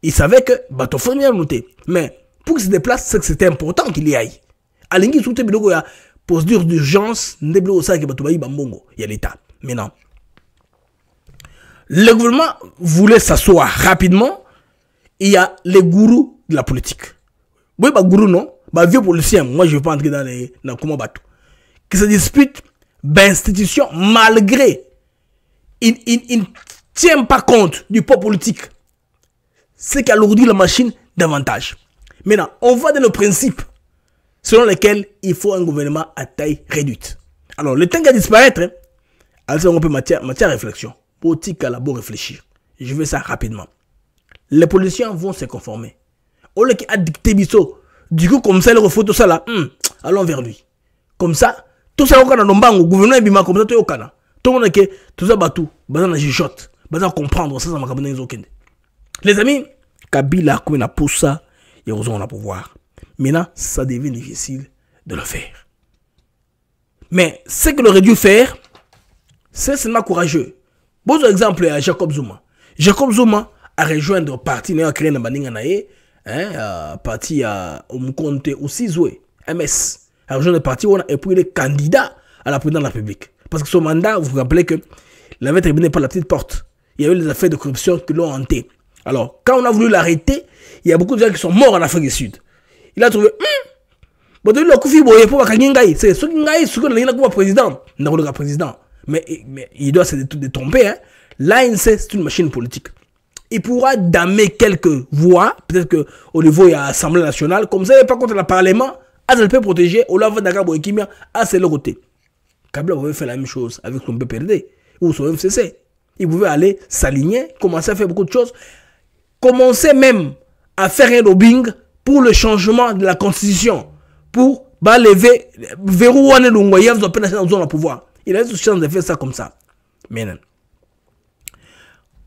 il savait que ba afutami monter mais pour qu'il se déplace c'est que c'était important qu'il y aille alingi lisuku te biloko ya procédure d'urgence nde biloko ba bato bayiba mbongo l'état mais maintenant le gouvernement voulait s'asseoir rapidement il y a les gourous de la politique les gourous non vieux politicien moi je veux pas entrer dans les, dans comment qui se disputent d'institution, malgré, il, ne tient pas compte du poids politique. Ce qui alourdit la machine davantage. Maintenant, on voit dans le principe selon lesquels il faut un gouvernement à taille réduite. Alors, le temps qu'à disparaître, hein. alors on peut matière, matière réflexion. Politique à la beau réfléchir. Je veux ça rapidement. Les politiciens vont se conformer. Au lieu qu'il a dicté Bissot, du coup, comme ça, il refait tout ça là, hmm, allons vers lui. Comme ça, tout tosalaka kaka a un gouvernement de tout toyokana tomona tout ça bato baza na jijote baza comprendre ça ça ma ezokende les amis kabila a na il y a na pouvoir maintenant ça devient difficile de le faire mais ce qu'il aurait dû faire c'est seulement courageux Bon exemple a euh, jacob zuma jacob zuma a parti le parti na baninga na hein, euh, parti à euh, omokono aussi joué ms l'argent de parti, on a il les candidats à la présidence de la République. Parce que son mandat, vous vous rappelez qu'il avait terminé par la petite porte. Il y a eu les affaires de corruption qui l'ont hanté. Alors, quand on a voulu l'arrêter, il y a beaucoup de gens qui sont morts en Afrique du Sud. Il a trouvé, hum, bon, le Koufi il pour il c'est ce qui il que le président. Non, le président. Mais, mais il doit se tromper. Hein. L'ANC, c'est une machine politique. Il pourra damer quelques voix, peut-être qu'au niveau de l'Assemblée nationale, comme ça, il n'est pas contre le Parlement, Azal peut protéger, au Nakabo et Kimia, à ses côté. Kabila pouvait faire la même chose avec son PPRD ou son FCC. Il pouvait aller s'aligner, commencer à faire beaucoup de choses, commencer même à faire un lobbying pour le changement de la constitution, pour bah, lever Verouane Lungoyev dans la zone à pouvoir. Il a eu chance de faire ça comme ça. Maintenant,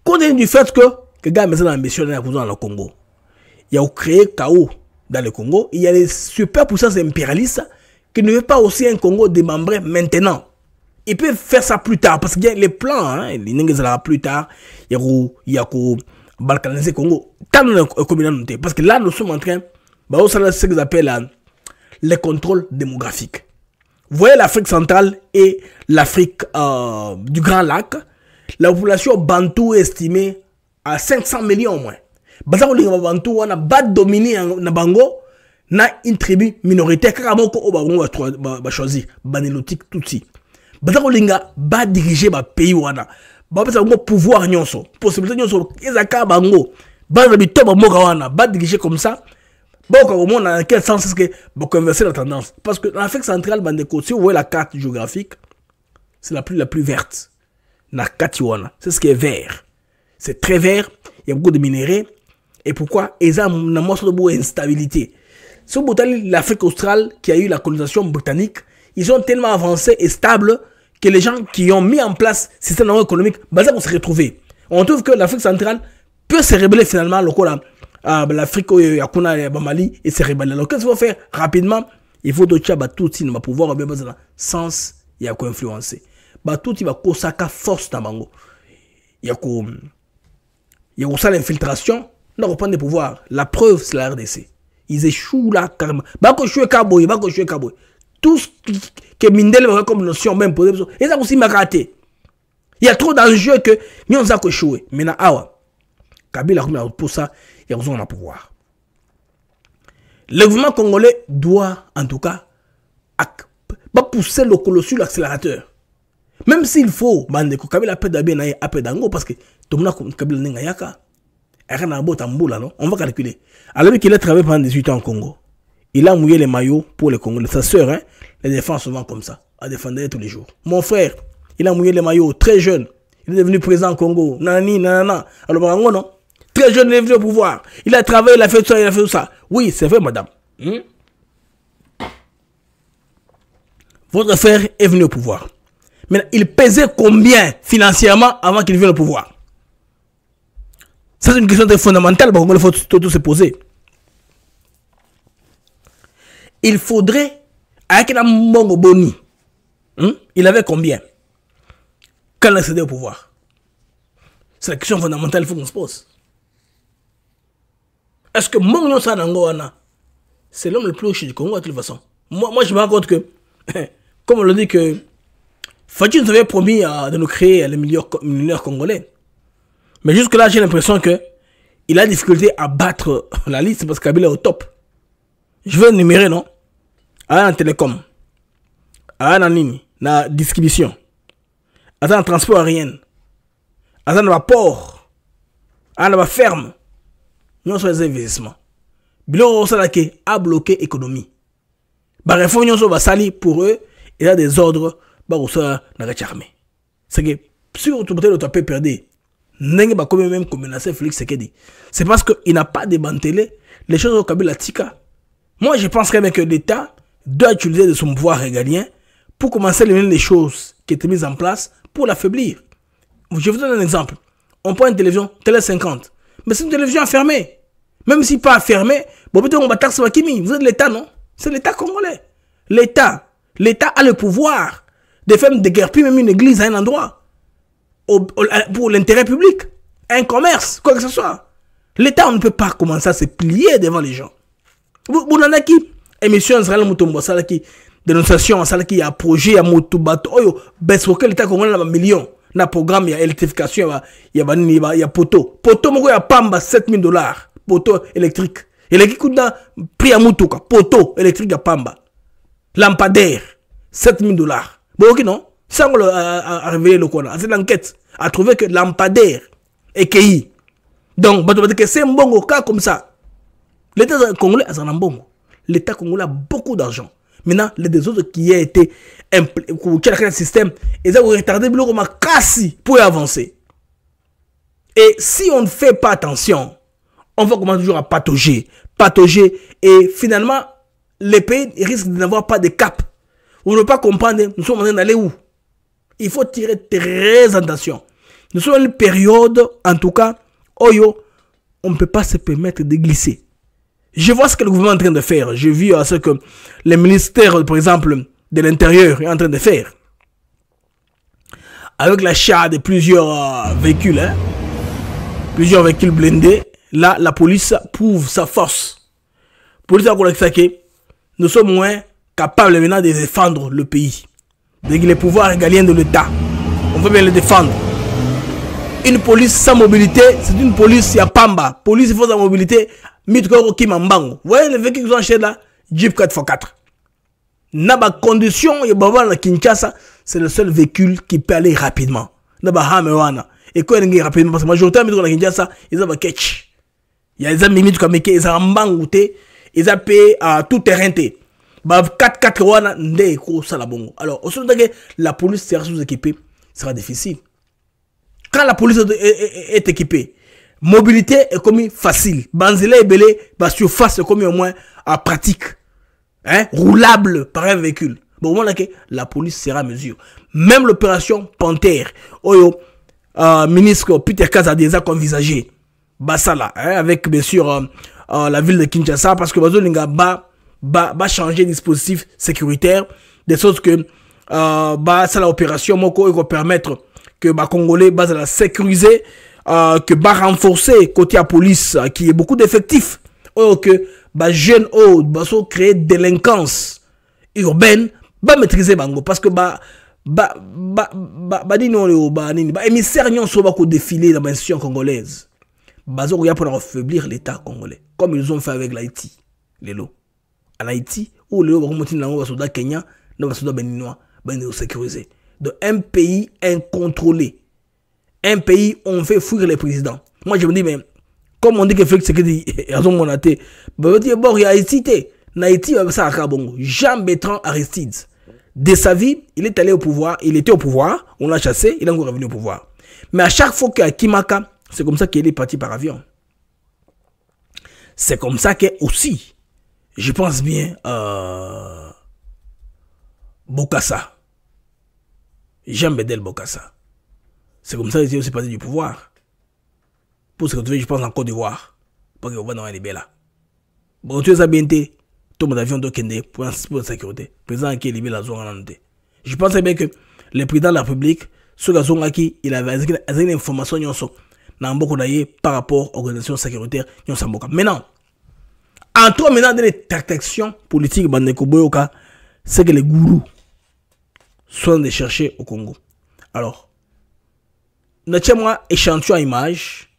compte du fait que, que les gars, maintenant, ambition dans le Congo, il ont a créé chaos dans le Congo, il y a les superpuissances impérialistes qui ne veulent pas aussi un Congo démembré maintenant. Ils peuvent faire ça plus tard, parce qu'il y a les plans, hein, les plus tard, il y a balkaniser le Congo. Tant que euh, parce que là, nous sommes en train, bah, on ce qu'ils appellent hein, les contrôles démographiques. Vous voyez l'Afrique centrale et l'Afrique euh, du Grand Lac, la population bantou est estimée à 500 millions au moins baza kolinga bantu wana dominé na bango na une tribu minoritaire kaka moko oyo bango bachoisir banélotique tutsi baza kolinga ba pays wana bapesa bango pouvoir nyonso possibilité nyonso ezaka bango baza bitoba mboka wana diriger comme ça bakoka komona na quel sens que ceque baconverse la tendance parce que na afrique centrale bandeko vous voyez la carte géographique c'est la plus la plus verte na kati wana c'est ce qui est vert c'est très vert il y a beaucoup de minéraux et pourquoi ils ont une so boye instabilité si l'Afrique australe qui a eu la colonisation britannique ils ont tellement avancé et stable que les gens qui ont mis en place le système économique ils bah, vont se retrouver on trouve que l'Afrique centrale peut se rébeller finalement il y euh, l'Afrique euh, yakuna le Mali et se rebeller. alors qu'est-ce qu'il faut faire rapidement il faut toucher tout si va pouvoir avoir un sens et influencer tout va kosaka force na bango y a bah, Il ko ça l'infiltration n'a reprendre le pouvoir. La preuve, c'est la RDC. Ils échouent là carrément. Bako choué kaboy, bako choué kaboy. Tout ce que Mindel aurait comme notion même pour les ils ont aussi m'a raté. Il y a trop d'enjeux que nous avons échoué. Maintenant, awa. Ah Kabila comme pour ça, il a besoin d'un pouvoir. Le gouvernement congolais doit, en tout cas, pousser le colosse sur l'accélérateur. Même s'il faut, Kabila peut d'abord, parce que tout le monde Kabila n'a pas on va calculer. Alors qu'il a travaillé pendant 18 ans au Congo, il a mouillé les maillots pour le Congo. Sa sœur, hein, les défend souvent comme ça. Elle défendait tous les jours. Mon frère, il a mouillé les maillots très jeune. Il est devenu président au Congo. Nani, nanana. Alors, non. Très jeune, il est venu au pouvoir. Il a travaillé, il a fait ça, il a fait tout ça. Oui, c'est vrai, madame. Hmm? Votre frère est venu au pouvoir. Mais il pesait combien financièrement avant qu'il vienne au pouvoir c'est une question fondamentale, pour il faut tout se poser. Il faudrait, avec la Mongo hein, il avait combien Quand il a au pouvoir C'est la question fondamentale il faut qu'on se pose. Est-ce que Mongo Sanangoana, c'est l'homme le plus riche du Congo de toute façon Moi, moi je me rends compte que, comme on le dit, que Fatih nous avait promis de nous créer les meilleurs congolais. Mais jusque-là, j'ai l'impression que il a difficulté à battre la liste parce qu'il est au top. Je veux numérer, non À en télécom, à en ligne, la distribution, à en transport aérien, à en port, à la ferme. Nous sommes les investissements. Bilo qui a bloqué l'économie. Bah, réforme, nous sommes pour eux. Il a des ordres, bah, Rosalake n'a C'est que, si vous le peut perdu, même félix c'est parce qu'il n'a pas démantelé les choses au kabila tika moi je pense que l'état doit utiliser de son pouvoir régalien pour commencer à éliminer les choses qui étaient mises en place pour l'affaiblir je vous donne un exemple on prend une télévision télé 50 mais c'est une télévision fermée même si pas fermée bon vous êtes l'état non c'est l'état congolais l'état l'état a le pouvoir de faire guerres puis même une église à un endroit pour l'intérêt public, un commerce, quoi que ce soit. L'État, on ne peut pas commencer à se plier devant les gens. Vous, vous avez qui Émission Israël Moutombo, ça qui dénonciation, ça qui a projet, à Oh oyo, baisse auquel l'État congolais a un million. programme, il y a électrification, il y a, il y il y a poteau. Poteau, il y a pamba, 7000 dollars. Poteau électrique. qui un prix à motuka Poteau électrique à pamba lampadaire 7000 dollars ok non ça, a, révélé le Kona. cette enquête, A trouvé que lampadaire est cueilli. Donc, c'est un bon cas comme ça. L'État congolais a un bon. L'État congolais a beaucoup d'argent. Maintenant, les deux autres qui ont été impliqués, système, ils ont retardé comme cassi pour avancer. Et si on ne fait pas attention, on va commencer toujours à patauger, patauger, et finalement, les pays risquent de n'avoir pas de cap. Vous ne pouvez pas comprendre, nous sommes en train d'aller où il faut tirer très attention. Nous sommes une période, en tout cas, Oyo, oh on ne peut pas se permettre de glisser. Je vois ce que le gouvernement est en train de faire. Je vis ce que le ministère, par exemple, de l'Intérieur est en train de faire. Avec l'achat de plusieurs euh, véhicules, hein. plusieurs véhicules blindés, là, la police prouve sa force. police Pour que nous sommes moins capables maintenant de défendre le pays les pouvoirs régaliens de l'État. On veut bien les défendre. Une police sans mobilité, c'est une police, il a Pamba. Police sans mobilité, Mitkoro Kimambango. Vous voyez le véhicule que vous achetés là Jeep 4x4. Dans la condition, il y a Kinshasa, c'est le seul véhicule qui peut aller rapidement. Naba la Et quand il y a rapidement, parce que la majorité de la Kinshasa, ils ont un catch. Il y a des amis qui ont un mbango, ils ont tout terrain. 4-4 wana nde ekosala bongo alors osoki que la police sera sous équipée sera difficile quand la police est, équipée mobilité est comme facile banzela ebele surface est comme au moins à pratique hein? roulable par un véhicule bon là que la police sera à mesure même l'opération panthère oyo euh, ministre Peter Kaz a déjà envisagé basala hein, avec bien sûr euh, euh, la ville de Kinshasa parce que bazolinga ba bah, bah changer dispositif sécuritaire, de sorte que euh, bah, l'opération Moko va permettre que les bah, Congolais à la sécuriser, euh, que bah, renforcer côté à police euh, qui est beaucoup d'effectifs. que les bah, jeunes hauts, bah, sont créer délinquance urbaine, bah, maîtriser Bango. Parce que bah, bah, bah, bah, bah, bah, bah, émissaire n'y sont pas défiler dans l'institution congolaise. pour affaiblir l'État congolais, comme ils ont fait avec l'Haïti, les lots en Haïti, où les gens Kenya, soldats soldat les soldats béninois, ben Sécurisé. Donc un pays incontrôlé, un pays où on fait fuir les présidents. Moi je me dis, mais ben, comme on dit que Félix Sekedi, ils ont a athée, ben vous dis, bon, il y a Haïti, en Haïti, ça à Kabongo. Jean Bertrand Aristide, de sa vie, il est allé au pouvoir, il était au pouvoir, on l'a chassé, il est encore revenu au pouvoir. Mais à chaque fois qu'il y a Kimaka, c'est comme ça qu'il est parti par avion. C'est comme ça est aussi je pense bien à euh, Bokassa. J'aime Bedel Bokassa. C'est comme ça qu'il s'est passé du pouvoir. Pour tu veux, je pense, en Côte d'Ivoire. pour que dans les là. Bon, tu es à BNT, tout mon avion doit kende pour la sécurité. Président qui est libéré la zone Je pensais bien que le président de la République, sur la zone qui il avait une information par rapport aux à l'organisation sécuritaire. Maintenant, en toi, maintenant, dans les tactiques politiques, bah, c'est que les gourous sont de chercher au Congo. Alors, moi échantillon à image.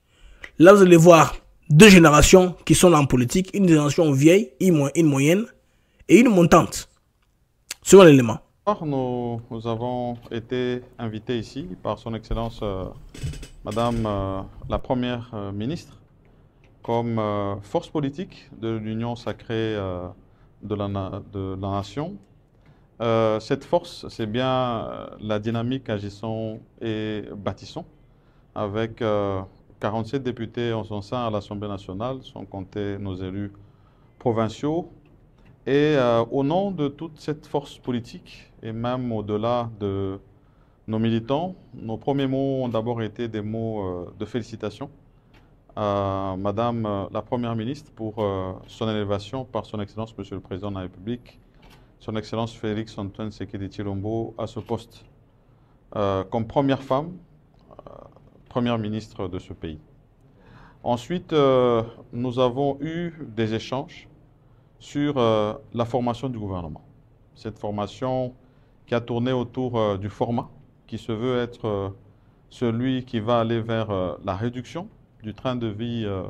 Là, vous allez voir deux générations qui sont en politique. Une génération vieille, une moyenne et une montante. selon l'élément.
nous, avons été invités ici par Son Excellence euh, Madame euh, la Première euh, Ministre comme euh, force politique de l'union sacrée euh, de, la, nation. Euh, cette force, c'est bien la dynamique agissant et bâtissons, avec 47 députés en son sein à l'Assemblée nationale, sans compter nos élus provinciaux. Et au nom de toute cette force politique, et même au-delà de nos militants, nos premiers mots ont d'abord été des mots de félicitations Madame euh, la Première ministre pour euh, son élévation par Son Excellence Monsieur le Président de la République, Son Excellence Félix Antoine Sekedi Chilombo à ce poste euh, comme première femme, Première ministre de ce pays. Ensuite, nous avons eu des échanges sur la formation du gouvernement. Cette formation qui a tourné autour du format qui se veut être celui qui va aller vers la réduction du train de vie euh,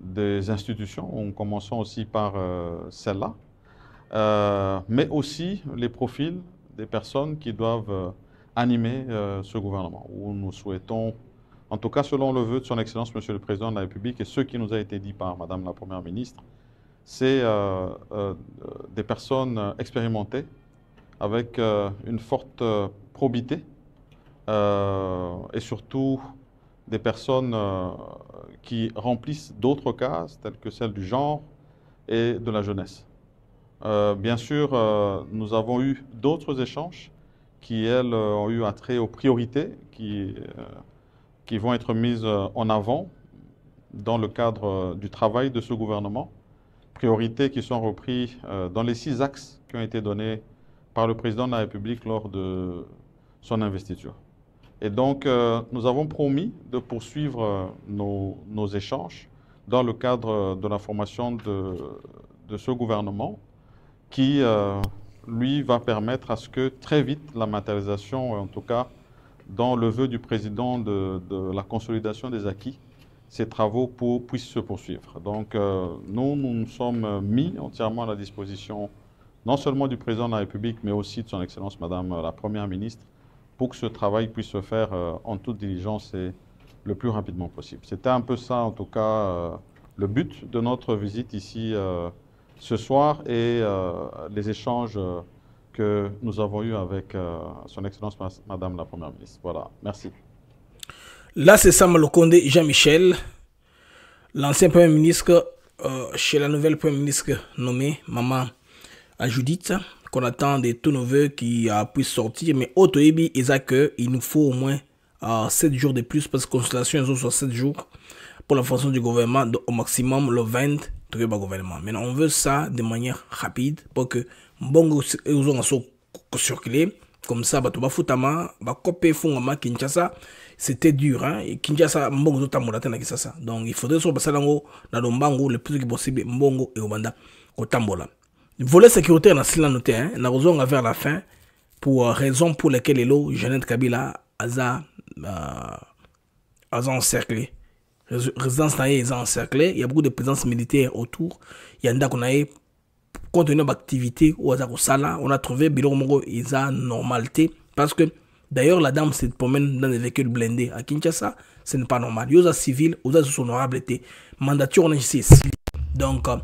des institutions, en commençant aussi par euh, celle-là, euh, mais aussi les profils des personnes qui doivent animer ce gouvernement, où nous souhaitons, en tout cas selon le vœu de son Excellence, Monsieur le Président de la République, et ce qui nous a été dit par Madame la Première ministre, c'est des personnes expérimentées, avec une forte probité, et surtout des personnes euh, qui remplissent d'autres cases, telles que celles du genre et de la jeunesse. Euh, bien sûr, euh, nous avons eu d'autres échanges qui, elles, ont eu un trait aux priorités qui, qui vont être mises en avant dans le cadre du travail de ce gouvernement. Priorités qui sont reprises dans les six axes qui ont été donnés par le président de la République lors de son investiture. Et donc, euh, nous avons promis de poursuivre euh, nos, échanges dans le cadre de la formation de, ce gouvernement qui, euh, lui, va permettre à ce que très vite la matérialisation, en tout cas dans le vœu du président de, la consolidation des acquis, ces travaux puissent se poursuivre. Donc, nous nous sommes mis entièrement à la disposition non seulement du président de la République, mais aussi de son Excellence Madame la Première ministre, pour que ce travail puisse se faire euh, en toute diligence et le plus rapidement possible. C'était un peu ça, en tout cas, euh, le but de notre visite ici euh, ce soir et les échanges que nous avons eus avec Son Excellence Madame la Première ministre. Voilà, merci.
Là, c'est Sam Jean-Michel, l'ancien Premier ministre chez la nouvelle Premier ministre nommée Maman Judith qu'on attend de des voeux qui uh, puissent sortir. Mais au et euh, il nous faut au moins 7 euh, jours de plus parce que constellation, est sur 7 jours pour la fonction du gouvernement, donc au maximum le 20 le gouvernement. Maintenant, on veut ça de manière rapide pour que les gens puissent circuler. Comme ça, bah, tout va foutama, bah, copé fongama Kinshasa, c'était dur, hein. Et Kinshasa, Mbongo, tout à na Kinshasa. Donc, il faudrait se passer dans le bango le plus possible, Mbongo et banda, au Tambola volet sécuritaire na hein, noté no te raison vers la fin pour euh, raison pour laquelle elo janet kabila aza euh, aza encerclé résidence na ye encerclé il y a beaucoup de présence militaire autour a ndako a ye compte activité ou aza kosala on a trouvé biloko moko normal parce que d'ailleurs la dame se promène dans des véhicules blindés à kinshasa ce n'est pas normal yo civils civil oza sont honorable mandature donc euh,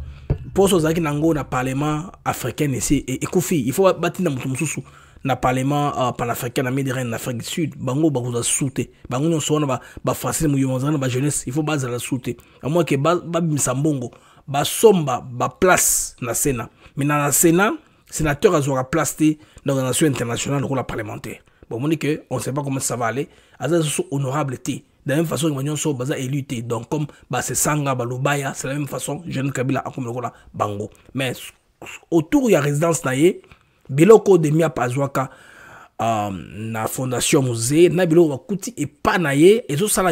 mposo ozalaki nango na parlement africain et ekufi il faut batinda moto mosusu na parlement uh, panafricain na méditerranée en afrique du sud bango bakozwa su te bango nyonso wana bafrancais moyuma bazala na jeunesse il faut bazala su te amoke babimisa mbongo ba place na sénat mais na na sénat sénateur azwaka place te na organisation internationale lokola parlementaire moni que on sait pas comment ça va aller aza honorable te de la même façon les Nso sont élu donc comme bah c'est sanga balobaya c'est la même façon jeune Kabila comme le bango mais autour la résidence na biloko de mia pazwaka la euh, na fondation musée na biloko et epa na ils ont ça,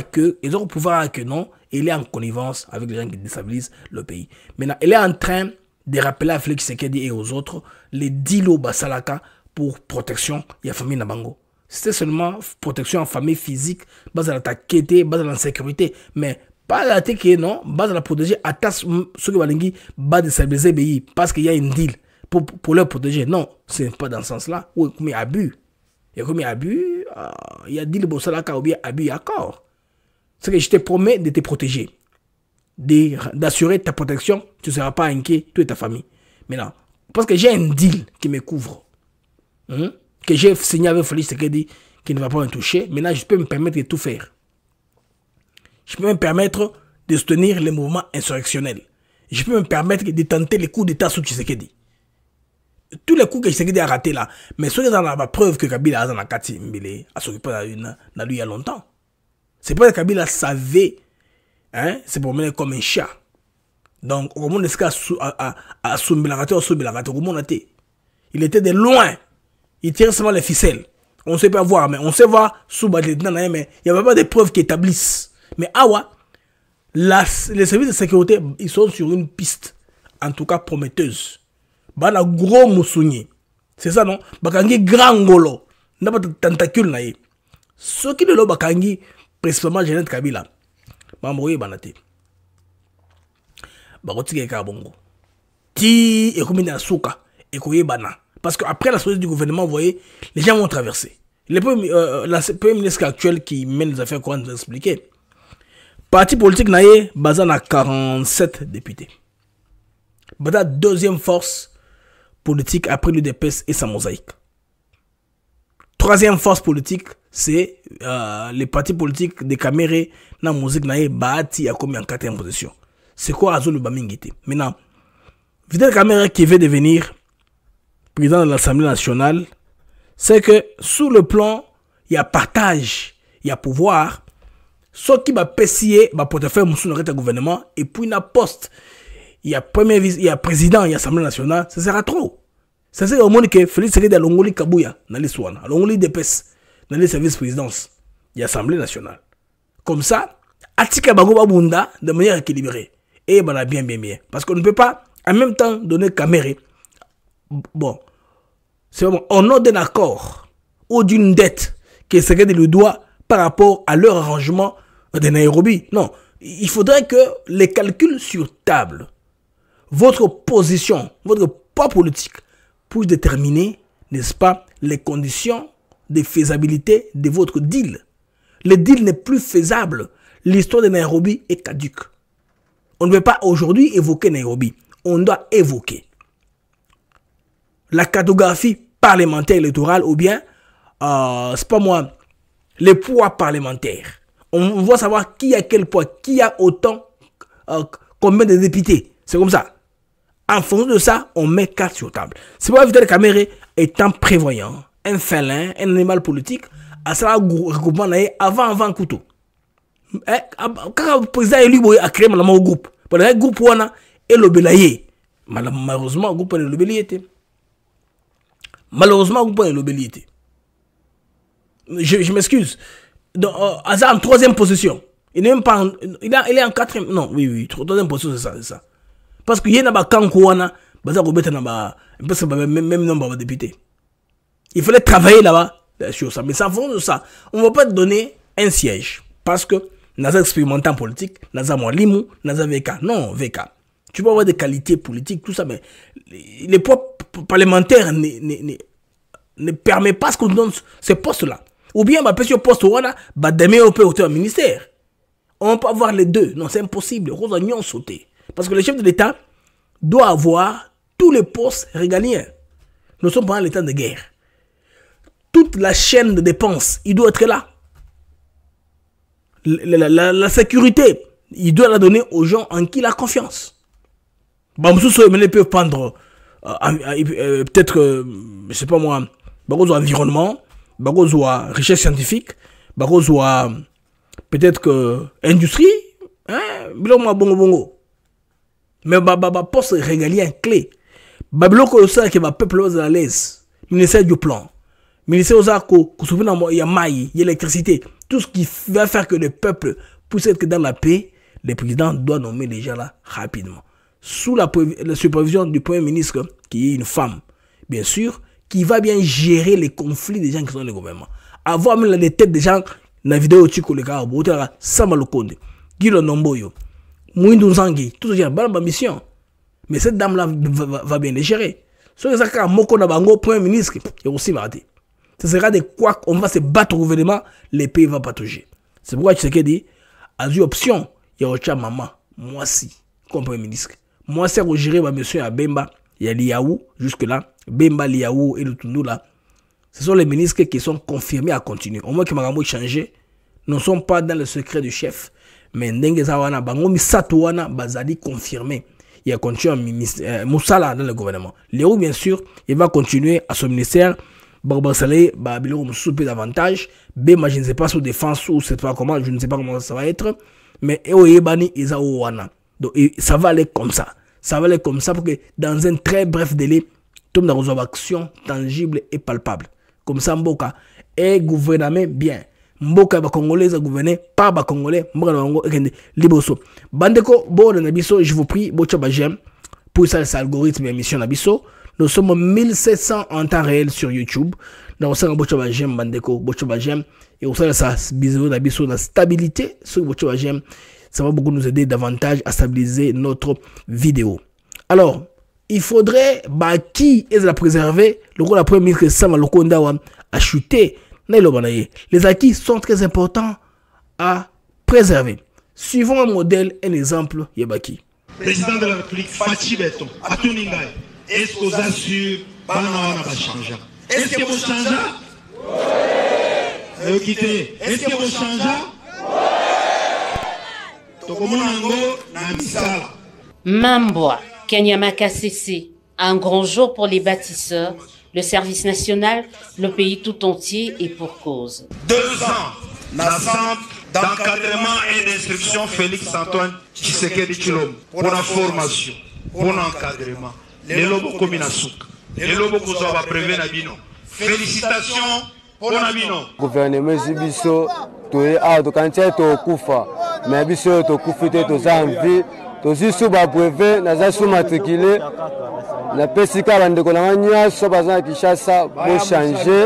pouvoir, que non il est en connivence avec les gens qui déstabilisent le pays maintenant il est en train de rappeler à Félix Sekedi et aux autres les dilo salaka pour protection la famille na bango c'était seulement protection en famille physique, base à la taquette, base à l'insécurité. Mais pas la taquette, non, base à la protéger, attache ceux qui basé base la pays, parce qu'il y a une deal pour, pour leur protéger. Non, c'est pas dans ce sens-là. ou il y a abus. Il y a comme abus, ah, il y a deal, pour ça, là, ou bien abus, accord. C'est que je te promets de te protéger, d'assurer ta protection, tu ne seras pas inquiet, toi et ta famille. Mais non. parce que j'ai un deal qui me couvre. Hein, que j'ai signé avec Félix Sekedi qui ne va pas me toucher. Maintenant, je peux me permettre de tout faire. Je peux me permettre de soutenir les mouvements insurrectionnels. Je peux me permettre de tenter les coups d'État sous Tshisekedi. Tous les coups que Tshisekedi a ratés là, mais ceux qui pas la preuve que Kabila a Zanakati Mbele a s'occupé de lui il y a longtemps. C'est pas que Kabila savait, hein, c'est pour mener comme un chat. Donc, au moment de ce qu'il a soumis la raté, il était de loin il tire seulement les ficelles. On ne sait pas voir, mais on sait voir sous mais il n'y a pas de preuves qui établissent. Mais Awa, ah les services de sécurité, ils sont sur une piste, en tout cas prometteuse. la gros moussouni. C'est ça, non? Bakangi grand golo. N'a pas de tentacule, Ce qui ne le bakangi, principalement Jeannette Kabila. Mamouye banate. Bakotike kabongo. Ti, ekoumine qui a bana. Parce qu'après la sortie du gouvernement, vous voyez, les gens vont traverser. Le euh, euh, premier, la ministre actuelle qui mène les affaires courantes, vous expliquer. Parti politique il Bazan a 47 députés. la deuxième force politique après l'UDPS et sa mosaïque. Troisième force politique, c'est euh, les partis politiques des caméras. na musique a combien en quatrième position. C'est quoi Azul Bamingité Maintenant, Vidal Kamere qui veut devenir président de l'Assemblée nationale, c'est que sous le plan, il y a partage, il y a pouvoir. Ce qui va pécier, va portefeuille, le gouvernement, et puis il poste. Il y a premier vice, il y a président, il y a Assemblée nationale, ça sera trop. C'est ce que monde que Félix Sekedi Longoli Kabuya, dans les Swana, alongoli DPS, dans les services présidence, il y a Assemblée nationale. Comme ça, Atika Bagoba Bunda de manière équilibrée. Et ben, bien, bien, bien. Parce qu'on ne peut pas, en même temps, donner Caméré bon, c'est vraiment en ordre d'un accord ou d'une dette que de le doit par rapport à leur arrangement de Nairobi. Non, il faudrait que les calculs sur table, votre position, votre poids politique, puisse déterminer, n'est-ce pas, les conditions de faisabilité de votre deal. Le deal n'est plus faisable. L'histoire de Nairobi est caduque. On ne peut pas aujourd'hui évoquer Nairobi. On doit évoquer la cartographie parlementaire électorale ou bien, euh, c'est pas moi, les poids parlementaires. On va savoir qui a quel poids, qui a autant, euh, combien de députés. C'est comme ça. En fonction de ça, on met quatre sur table. C'est pourquoi Vital Caméré est un prévoyant, un félin, un animal politique, à ça, regroupement avant, avant couteau. Eh, ah, quand le président élu a créé un groupe, le groupe, on a Malheureusement, le groupe est Malheureusement, vous prenez l'obélité. Je, je m'excuse. Euh, Hazard en troisième position. Il n'est même pas il, est en quatrième. Non, oui, oui, troisième position, c'est ça, c'est ça. Parce qu'il y a un camp Kouana, parce que même nombre de députés. Il fallait travailler là-bas sur ça. Mais ça fond de ça, on va pas te donner un siège. Parce que Naza expérimentant en politique, Naza limou, Naza VK. Non, VK. Tu peux avoir des qualités politiques, tout ça, mais les propres parlementaire ne, ne, ne, permet pas ce qu'on donne ce poste-là. Ou bien, bah, parce poste, voilà, bah, demain, on peut au ministère. On ne peut pas avoir les deux. Non, c'est impossible. Rose sauté. Parce que le chef de l'État doit avoir tous les postes régaliens. Nous sommes pendant l'état de guerre. Toute la chaîne de dépenses, il doit être là. La, sécurité, il doit la donner aux gens en qui il a confiance. Bah, ne peuvent prendre euh, ah, ah, euh, peut-être, euh, je sais pas moi, bagozo environnement, bagozo richesse scientifique, bagozo peut-être que industrie, hein, biloma bongo bongo. Mais ba ba poste régalien clé. Ba biloko yo sala qui va peuple aux à l'aise. Ministère du plan. Ministère aux arco, souvenir il y a maille, il y a l'électricité, tout ce qui va faire que le peuple puisse être dans la paix, le président doit nommer les gens là rapidement sous la, supervision du Premier ministre, qui est une femme, bien sûr, qui va bien gérer les conflits des gens qui sont dans le gouvernement. Avoir même les têtes des gens, la vidéo tu connais car bon tu Nomboyo, Mouindou Nzangi, tout ça, pas ma mission. Mais cette dame là va, bien les gérer. Ce que ça quand moko na bango premier ministre, il aussi mardi. Ce sera de quoi on va se battre au gouvernement, les pays va pas toucher. C'est pourquoi tu sais qu'il dit, a option, il y a maman, moi si, comme premier ministre mwasi akogere bah, monsieur à bemba ya liaou jusque là bemba liaou et le là. ce sont les ministres qui sont confirmés à continuer au moins que changé Nous ne sont pas dans le secret du chef mais ndenge eza wana bango confirmé il bazali confirmé un continue euh, dans le gouvernement Léo bien sûr il va continuer à son ministère Barbarsale, Babylon, soupe davantage. Bemba je ne sais pas sous défense ou c'est pas comment, je ne sais pas comment ça va être. Mais Eoyebani, Isaouana et ça va aller comme ça. Ça va aller comme ça pour que dans un très bref délai, tout le monde action tangible et palpable. Comme ça, Mboka est gouverné bien. mboka ya Congolais à gouverner par congolais mboka na bango libre liboso bandeko bon, na biso je vous prie botya j'aime. pour ça algorithme et mission na biso nous sommes 1700 en temps réel sur youtube na kosanga botya bageme bandeko botya bageme ekosalisa bizelo na biso na stabilité sur botya ça va beaucoup nous aider davantage à stabiliser notre vidéo. Alors, il faudrait bah, qui est la préserver. Le rôle la première ministre à chuter? a chuté. Les acquis sont très importants à préserver. Suivons un modèle, un exemple, Yebaki.
Président de la République, Fatih à Tuninga. est-ce que vous assurez va changer Est-ce que vous changez
Est-ce
que vous changez
Mamboa, Kenyamaka CC, un grand jour pour les bâtisseurs le service national le pays tout entier et pour cause deux ans d'encadrement et d'instruction félix antoine tshisekedi pour la formation
pour l'encadrement. Les bokomi na les lelo bokozwa bapreve na Félicitations
pour Nabino. gouvernement Zibiso. toye awa tokanisi ete tokufa me biso oyo tokufi te toza envi tozwi so babrevet naza so matrikule napesi kaka bandeko na nga nyonso baza na kinshasa bochange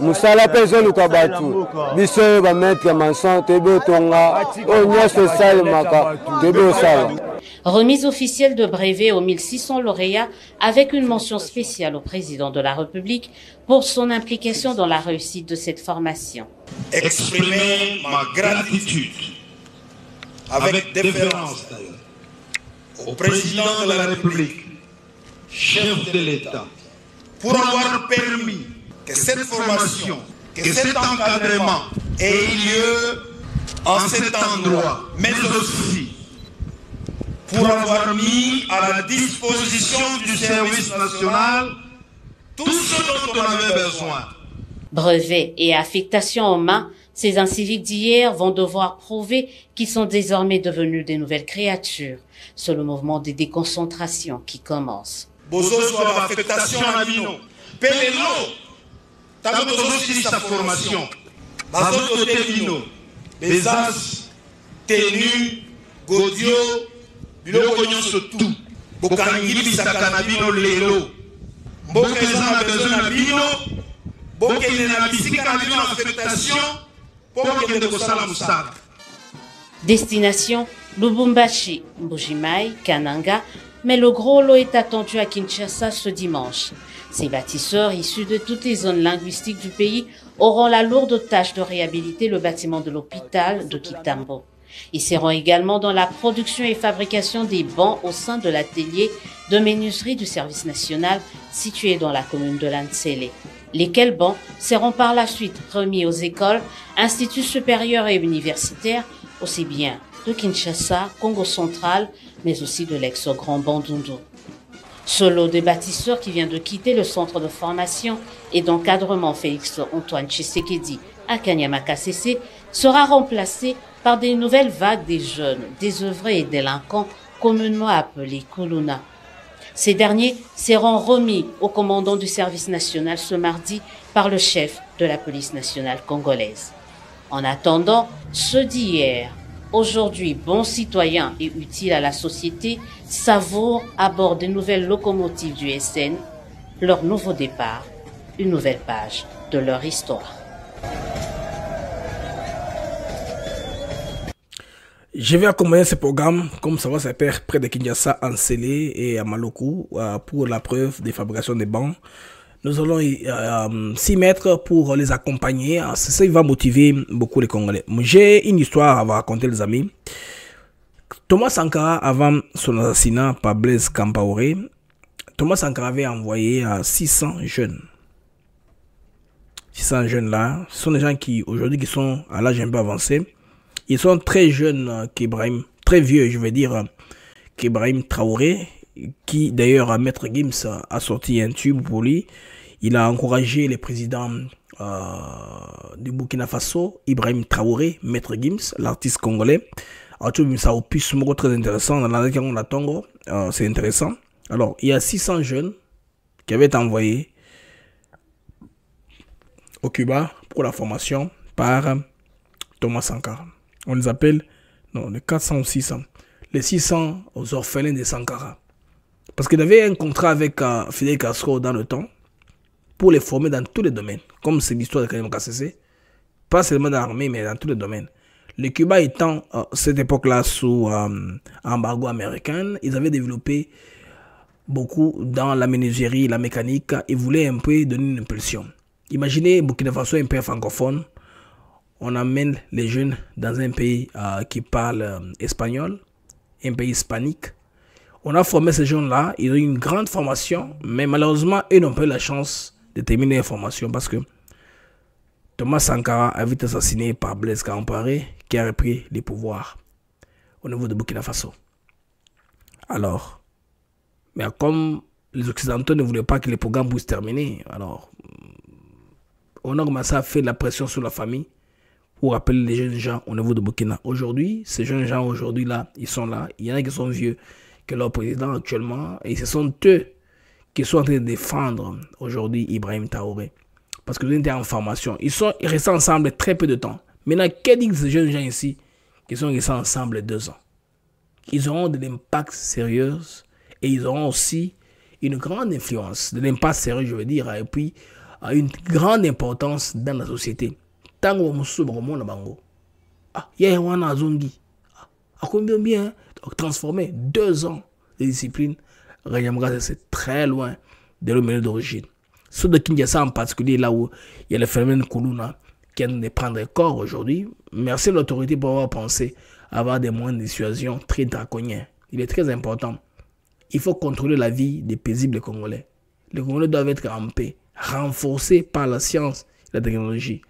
mosala mpe ezoluka bato biso oyo bamaître ya maçon toyebi otonga oyo nyonso esalemaka toyebi osala
remise officielle de brevet aux 1600 lauréats avec une mention spéciale au président de la République pour son implication dans la réussite de cette formation.
Exprimer ma gratitude,
avec déférence
au président de la République,
chef de l'État,
pour avoir permis que cette formation, que cet encadrement ait lieu en cet endroit, mais aussi pour avoir mis à la disposition du service national tout ce dont on avait besoin.
Brevet et affectation en main, ces inciviques d'hier vont devoir prouver qu'ils sont désormais devenus des nouvelles créatures, sur le mouvement des déconcentrations qui commence.
formation. Godio,
destination lubumbashi mbujimai kananga mais le gros lot est attendu à Kinshasa ce dimanche. Ces bâtisseurs, issus de toutes les zones linguistiques du pays, auront la lourde tâche de réhabiliter le bâtiment de l'hôpital de Kitambo. Ils seront également dans la production et fabrication des bancs au sein de l'atelier de menuiserie du service national situé dans la commune de Lanzele. Lesquels bancs seront par la suite remis aux écoles, instituts supérieurs et universitaires, aussi bien de Kinshasa, Congo central, mais aussi de l'ex-grand Bandundu. Ce lot de bâtisseurs qui vient de quitter le centre de formation et d'encadrement Félix Antoine Tshisekedi à kCC sera remplacé par des nouvelles vagues des jeunes, désœuvrés et délinquants, communément appelés Kuluna. Ces derniers seront remis au commandant du service national ce mardi par le chef de la police nationale congolaise. En attendant, ceux d'hier, aujourd'hui bons citoyens et utiles à la société, savourent à bord des nouvelles locomotives du SN leur nouveau départ, une nouvelle page de leur histoire.
Je vais accompagner ce programme, comme ça va s'appeler, près de Kinshasa, en Sélé et à Maloku, euh, pour la preuve des fabrications des bancs. Nous allons euh, s'y mettre pour les accompagner. Euh, c'est ça va motiver beaucoup les Congolais. J'ai une histoire à vous raconter, les amis. Thomas Sankara, avant son assassinat par Blaise Campaoré, Thomas Sankara avait envoyé 600 jeunes. 600 jeunes là, ce sont des gens qui, aujourd'hui, qui sont à l'âge un peu avancé ils sont très jeunes qu'Ibrahim, hein, très vieux, je veux dire, qu'Ibrahim hein. Traoré, qui d'ailleurs, Maître Gims a sorti un tube pour lui. Il a encouragé les présidents euh, du Burkina Faso, Ibrahim Traoré, Maître Gims, l'artiste congolais. Alors, ah, tout ça très intéressant dans la euh, c'est intéressant. Alors, il y a 600 jeunes qui avaient été envoyés au Cuba pour la formation par Thomas Sankara. On les appelle, non, les 400 ou 600. Les 600 aux orphelins de Sankara. Parce qu'il avait un contrat avec euh, Fidel Castro dans le temps pour les former dans tous les domaines, comme c'est l'histoire de Karim Kassese, pas seulement dans l'armée, mais dans tous les domaines. Le Cuba étant, à euh, cette époque-là, sous euh, embargo américain, ils avaient développé beaucoup dans la ménagerie, la mécanique, ils voulaient un peu donner une impulsion. Imaginez Burkina Faso, un pays francophone, on amène les jeunes dans un pays euh, qui parle euh, espagnol, un pays hispanique. On a formé ces jeunes-là, ils ont eu une grande formation, mais malheureusement, ils n'ont pas eu la chance de terminer la formation parce que Thomas Sankara a vite assassiné par Blaise Compaoré, qui a repris les pouvoirs au niveau de Burkina Faso. Alors, mais comme les Occidentaux ne voulaient pas que les programmes puissent terminer, alors on a commencé à faire la pression sur la famille pour rappeler les jeunes gens au niveau de Burkina. Aujourd'hui, ces jeunes gens, aujourd'hui, là, ils sont là. Il y en a qui sont vieux que leur président actuellement, et ce sont eux qui sont en train de défendre aujourd'hui Ibrahim Taoré. Parce que vous êtes en formation. Ils sont ils restent ensemble très peu de temps. Maintenant, qu'est-ce que ces jeunes gens ici qui sont restés ensemble deux ans Ils auront de l'impact sérieux et ils auront aussi une grande influence, de l'impact sérieux, je veux dire, et puis euh, une grande importance dans la société ntango bamosusu bakomona bango ah yeye wana azongi bien hein? transformé deux ans de discipline c'est très loin de leur milieu d'origine ceux de Kinshasa en particulier là où il y a le phénomène Kuluna qui ne prendre corps aujourd'hui merci à l'autorité pour avoir pensé avoir des moyens de dissuasion très draconiens il est très important il faut contrôler la vie des paisibles Congolais les Congolais doivent être en paix renforcés par la science et la technologie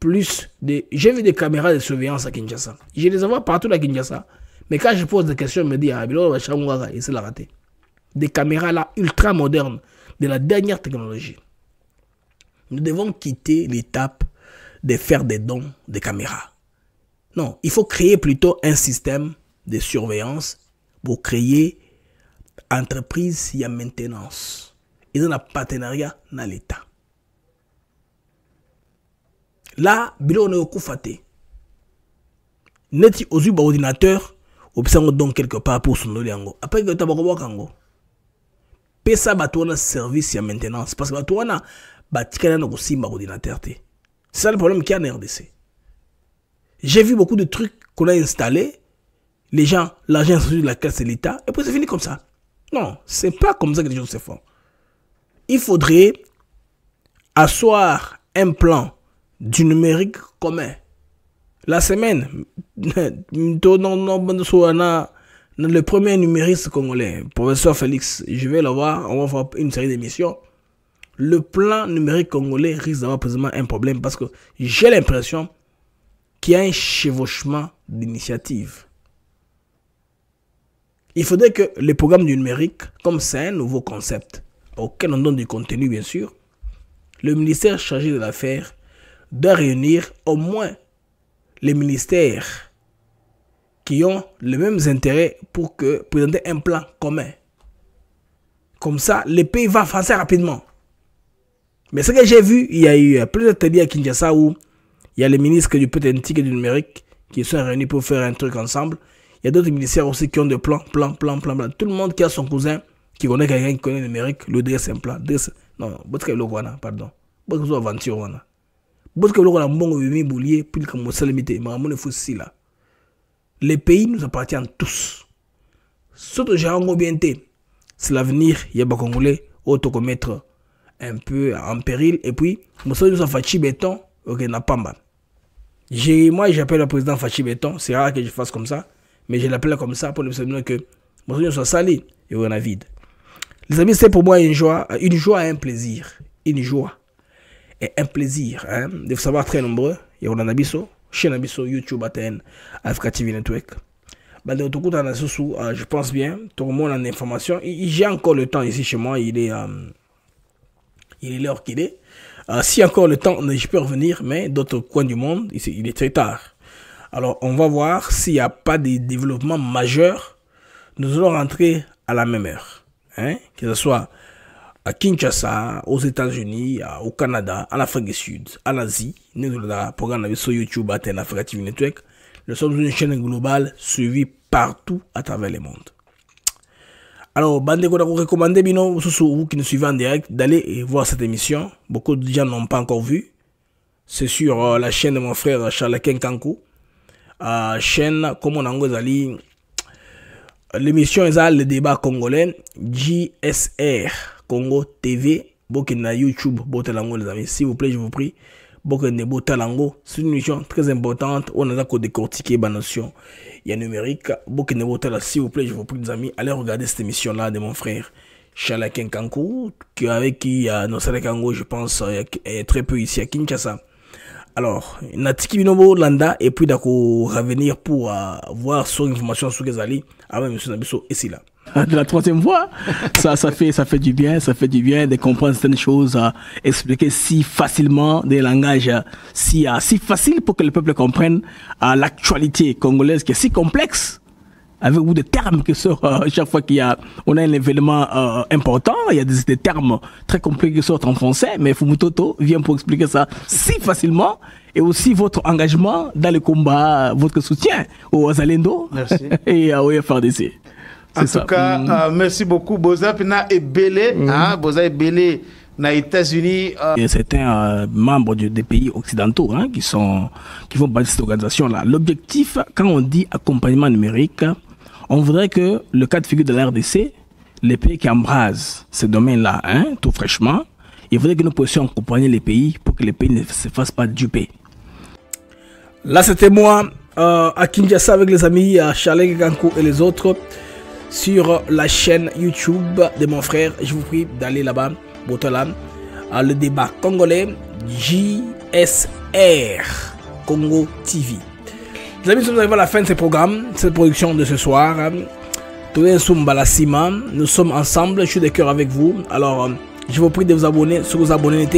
plus de... J'ai vu des caméras de surveillance à Kinshasa. Je les vois partout à Kinshasa. Mais quand je pose des questions, je me dis, ah, il s'est raté. Des caméras là ultra modernes, de la dernière technologie. Nous devons quitter l'étape de faire des dons de caméras. Non, il faut créer plutôt un système de surveillance pour créer entreprise, il maintenance. Ils ont un partenariat dans l'État la bilo onayokufa kufate neti ozwi ordinateur ordinateur yango donc quelque part pour mpo osundoli yango apres de bakobwaka yango pesa bato un service ya maintenance parce que tu as un wana ordinateur c'est ça le problème qu'il y a en RDC j'ai vu beaucoup de trucs qu'on a installés les gens de la caisse de l'État et puis c'est fini comme ça non c'est pas comme ça que les choses se font il faudrait asseoir un plan du numérique commun. La semaine, le premier numériste congolais, professeur Félix, je vais l'avoir, on va faire une série d'émissions. Le plan numérique congolais risque d'avoir présentement un problème parce que j'ai l'impression qu'il y a un chevauchement d'initiatives. Il faudrait que les programmes du numérique, comme c'est un nouveau concept auquel on donne du contenu bien sûr, le ministère chargé de l'affaire de réunir au moins les ministères qui ont les mêmes intérêts pour que, présenter un plan commun. Comme ça, le pays va avancer rapidement. Mais ce que j'ai vu, il y a eu euh, plusieurs télés à Kinshasa où il y a les ministres du pétentique et du numérique qui sont réunis pour faire un truc ensemble. Il y a d'autres ministères aussi qui ont des plans, plans, plans, plans, plans. Tout le monde qui a son cousin, qui connaît quelqu'un qui connaît le numérique, le dresse un plan. Dresse... Non, plan. pardon. Les pays nous appartiennent tous. Surtout les gens osalemi te makambo na efosila Les pays nous appartient tous Surtout tozala bien c'est l'avenir un peu en péril et puis nous a afachi béton. ok na pamba moi j'appelle le président fachi Béton, c'est rare que je fasse comme ça mais je l'appelle comme ça pour le dire que mosali sali et on a vide les amis c'est pour moi une joie une joie et un plaisir une joie et un plaisir. Hein, de vous savoir très nombreux, y a biso, chez nabiso YouTube Athènes, Africa TV Network. Euh, je pense bien, tout le monde information l'information. J'ai encore le temps ici chez moi, il est euh, il est l'heure qu'il est. Euh, si encore le temps, je peux revenir, mais d'autres coins du monde, il est très tard. Alors, on va voir s'il n'y a pas de développement majeur. Nous allons rentrer à la même heure. Hein? Que ce soit à Kinshasa, aux États-Unis, au Canada, en Afrique du Sud, en Asie. Nous avons un programme sur YouTube, à Africa Network. Nous sommes une chaîne globale suivie partout à travers le monde. Alors, bande vous recommande, bien sûr, vous qui nous suivez en direct, d'aller voir cette émission. Beaucoup de gens n'ont pas encore vu. C'est sur euh, la chaîne de mon frère Charles Kenkanko. Euh, chaîne, comme on a dit, l'émission est le débat congolais, JSR. Congo TV. Bokena YouTube, Botelango les amis. S'il vous plaît, je vous prie. Bokene Botelango. c'est une mission très importante. On a qu'on décortiquer la bah, notion. Il y a numérique. Bokene s'il vous plaît, je vous prie, les amis. Allez regarder cette émission-là de mon frère. Chalakin Kankou, avec qui il y a Kango, je pense, est très peu ici à Kinshasa. Alors, Natiki Binobo Landa, et puis d'accord, revenir pour euh, voir son information sur Kezali, avant ah M. Nabiso, et là. de la troisième fois. ça, ça fait, ça fait du bien, ça fait du bien de comprendre certaines choses, à euh, expliquer si facilement des langages euh, si, euh, si faciles pour que le peuple comprenne l'actualité congolaise qui est si complexe. Avec vous des termes qui sortent chaque fois qu'il y a, on a un événement important, il y a des, termes très compliqués qui sortent en français, mais Fumutoto vient pour expliquer ça si facilement et aussi votre engagement dans le combat, votre soutien au Azalendo et à FRDC. En tout cas, mm. euh, merci beaucoup. Boza Et est belé. Hein, Boza est belé dans États-Unis. Euh... Certains euh, membres des pays occidentaux hein, qui, sont, qui vont bâtir cette organisation-là. L'objectif, quand on dit accompagnement numérique, on voudrait que le cas de figure de la les pays qui embrasent ce domaine là hein, tout fraîchement, il faudrait que nous puissions accompagner les pays pour que les pays ne se fassent pas duper. Là, c'était moi euh, à Kinshasa avec les amis à Chalet et les autres sur la chaîne YouTube de mon frère. Je vous prie d'aller là-bas, à Le débat congolais JSR Congo TV. Les amis, nous arrivons à la fin de ce programme, cette production de ce soir. nous sommes ensemble, je suis de cœur avec vous. Alors, je vous prie de vous abonner si vous abonnez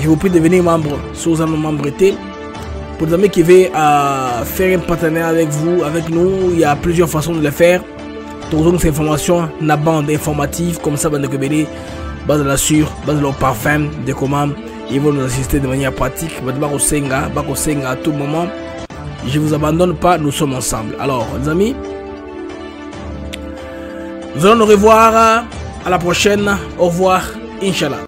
Je vous prie de devenir membre si vous êtes membre Pour les amis qui veulent euh, faire un partenariat avec vous, avec nous, il y a plusieurs façons de le faire ces information la bande informative comme ça base ebele de sur le parfum de commandes. ils vont nous assister de manière pratique Je ne Senga à tout moment je vous abandonne pas nous sommes ensemble alors les amis nous allons nous revoir euh, à la prochaine au revoir inchallah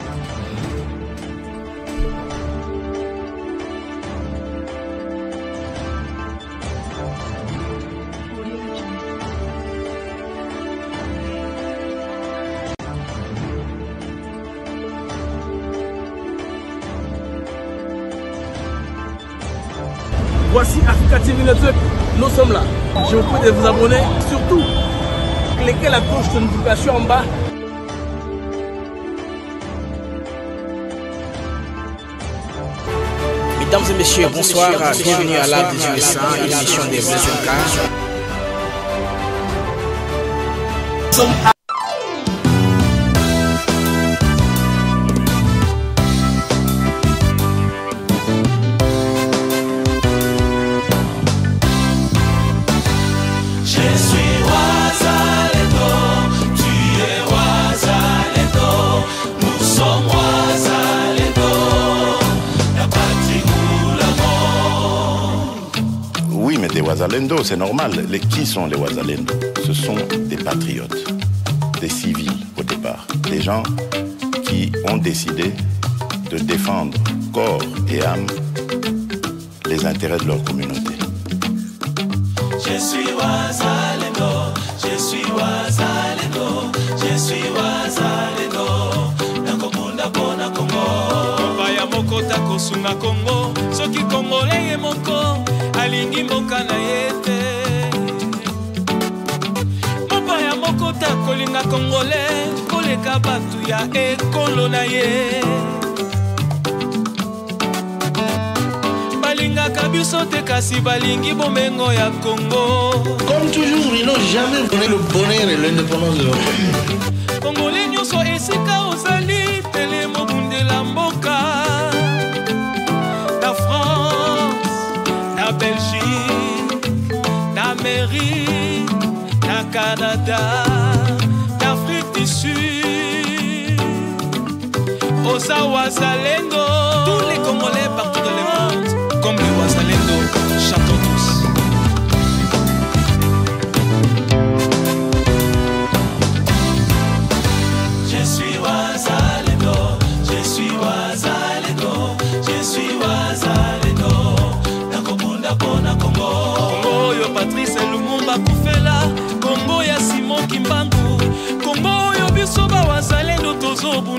Mesdames et messieurs, bonsoir, bienvenue à l'art des USA, émission des 25
15.
Wazalendo, c'est normal. Les, qui sont les Wazalendo Ce sont des patriotes, des civils au départ, des gens qui ont décidé de défendre corps et âme les intérêts de leur communauté.
Je suis Wazalendo, je suis Wazalendo, je suis Wazalendo, Nakokunda Pona Congo. Mokota Kosunga kongo, Soki kongole et Moko. alingi mboka na ye te mopaya moko ta kolinga kongole koleka bato ya ekolo na ye balingaka biso te kasi balingi bomengo ya congo comme toujours ino jamais donné le bonheur et l'indépendance de l'homme congolais nyonso esika États-Unis, na Canada, d'Afrique du Sud, aux Awasalengo, tous les Congolais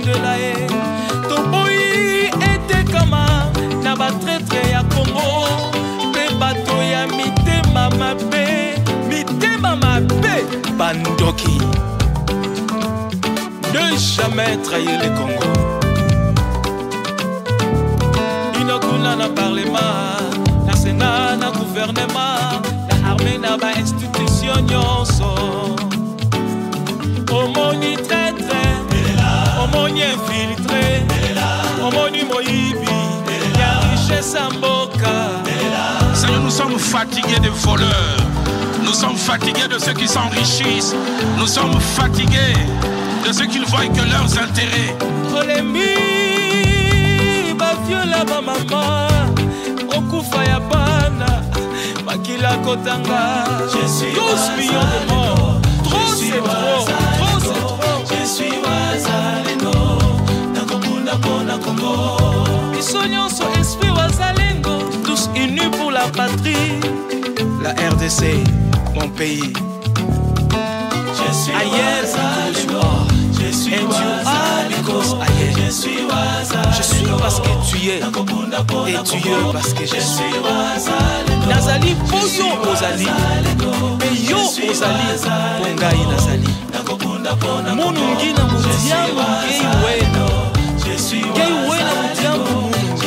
kotela ye toboyi etekama na batretre ya kongo mpe bato ya mitema mabe mitema mabe bandoki ne jamais trahir le congo inokuna na parlema na sena na guvernema na arme na bainstitution nyonso sommes fatigués des voleurs. Nous sommes fatigués de ceux qui s'enrichissent. Nous sommes fatigués de ceux qui ne voient que leurs intérêts. Olemi, baviola ba maman okufa ya bana, makila kotanga. Je suis 12 millions de morts. Trop c'est trop, c'est Je suis Wazaleno, nakobunda kona kongo. RDC, mon pays. Je suis je suis Je suis Je suis parce que tu es. Et tu es parce que je suis. Nazali Bozo Ozali. Peyo Nazali. Je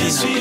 suis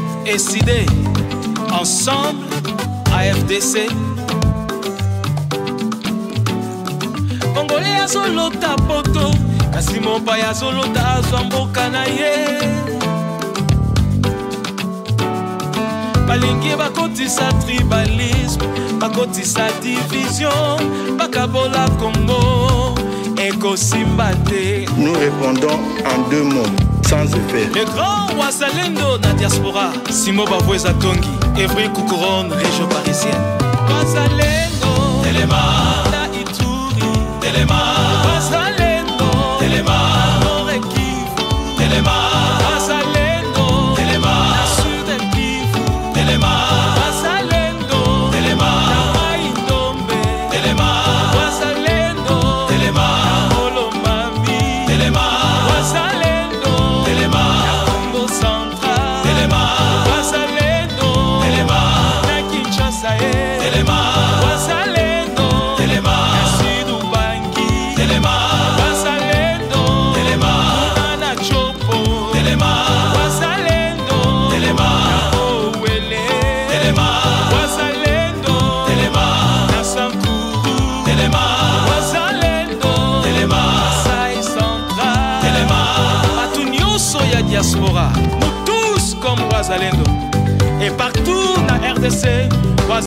et SIDE. Ensemble, AFDC. Congolais azolota poto, kasi mopaya azolota azwa Balingue na ye. balingi bakotisa tribalisme bakotisa division bakabola congo ekosimba te nous répondons en deux mots sans effet le grand wazalendo na diaspora simo bavo eza tongi evri coucourone région parisienne wazalendo telema na ituri telema wazalendo telema norekivu telema said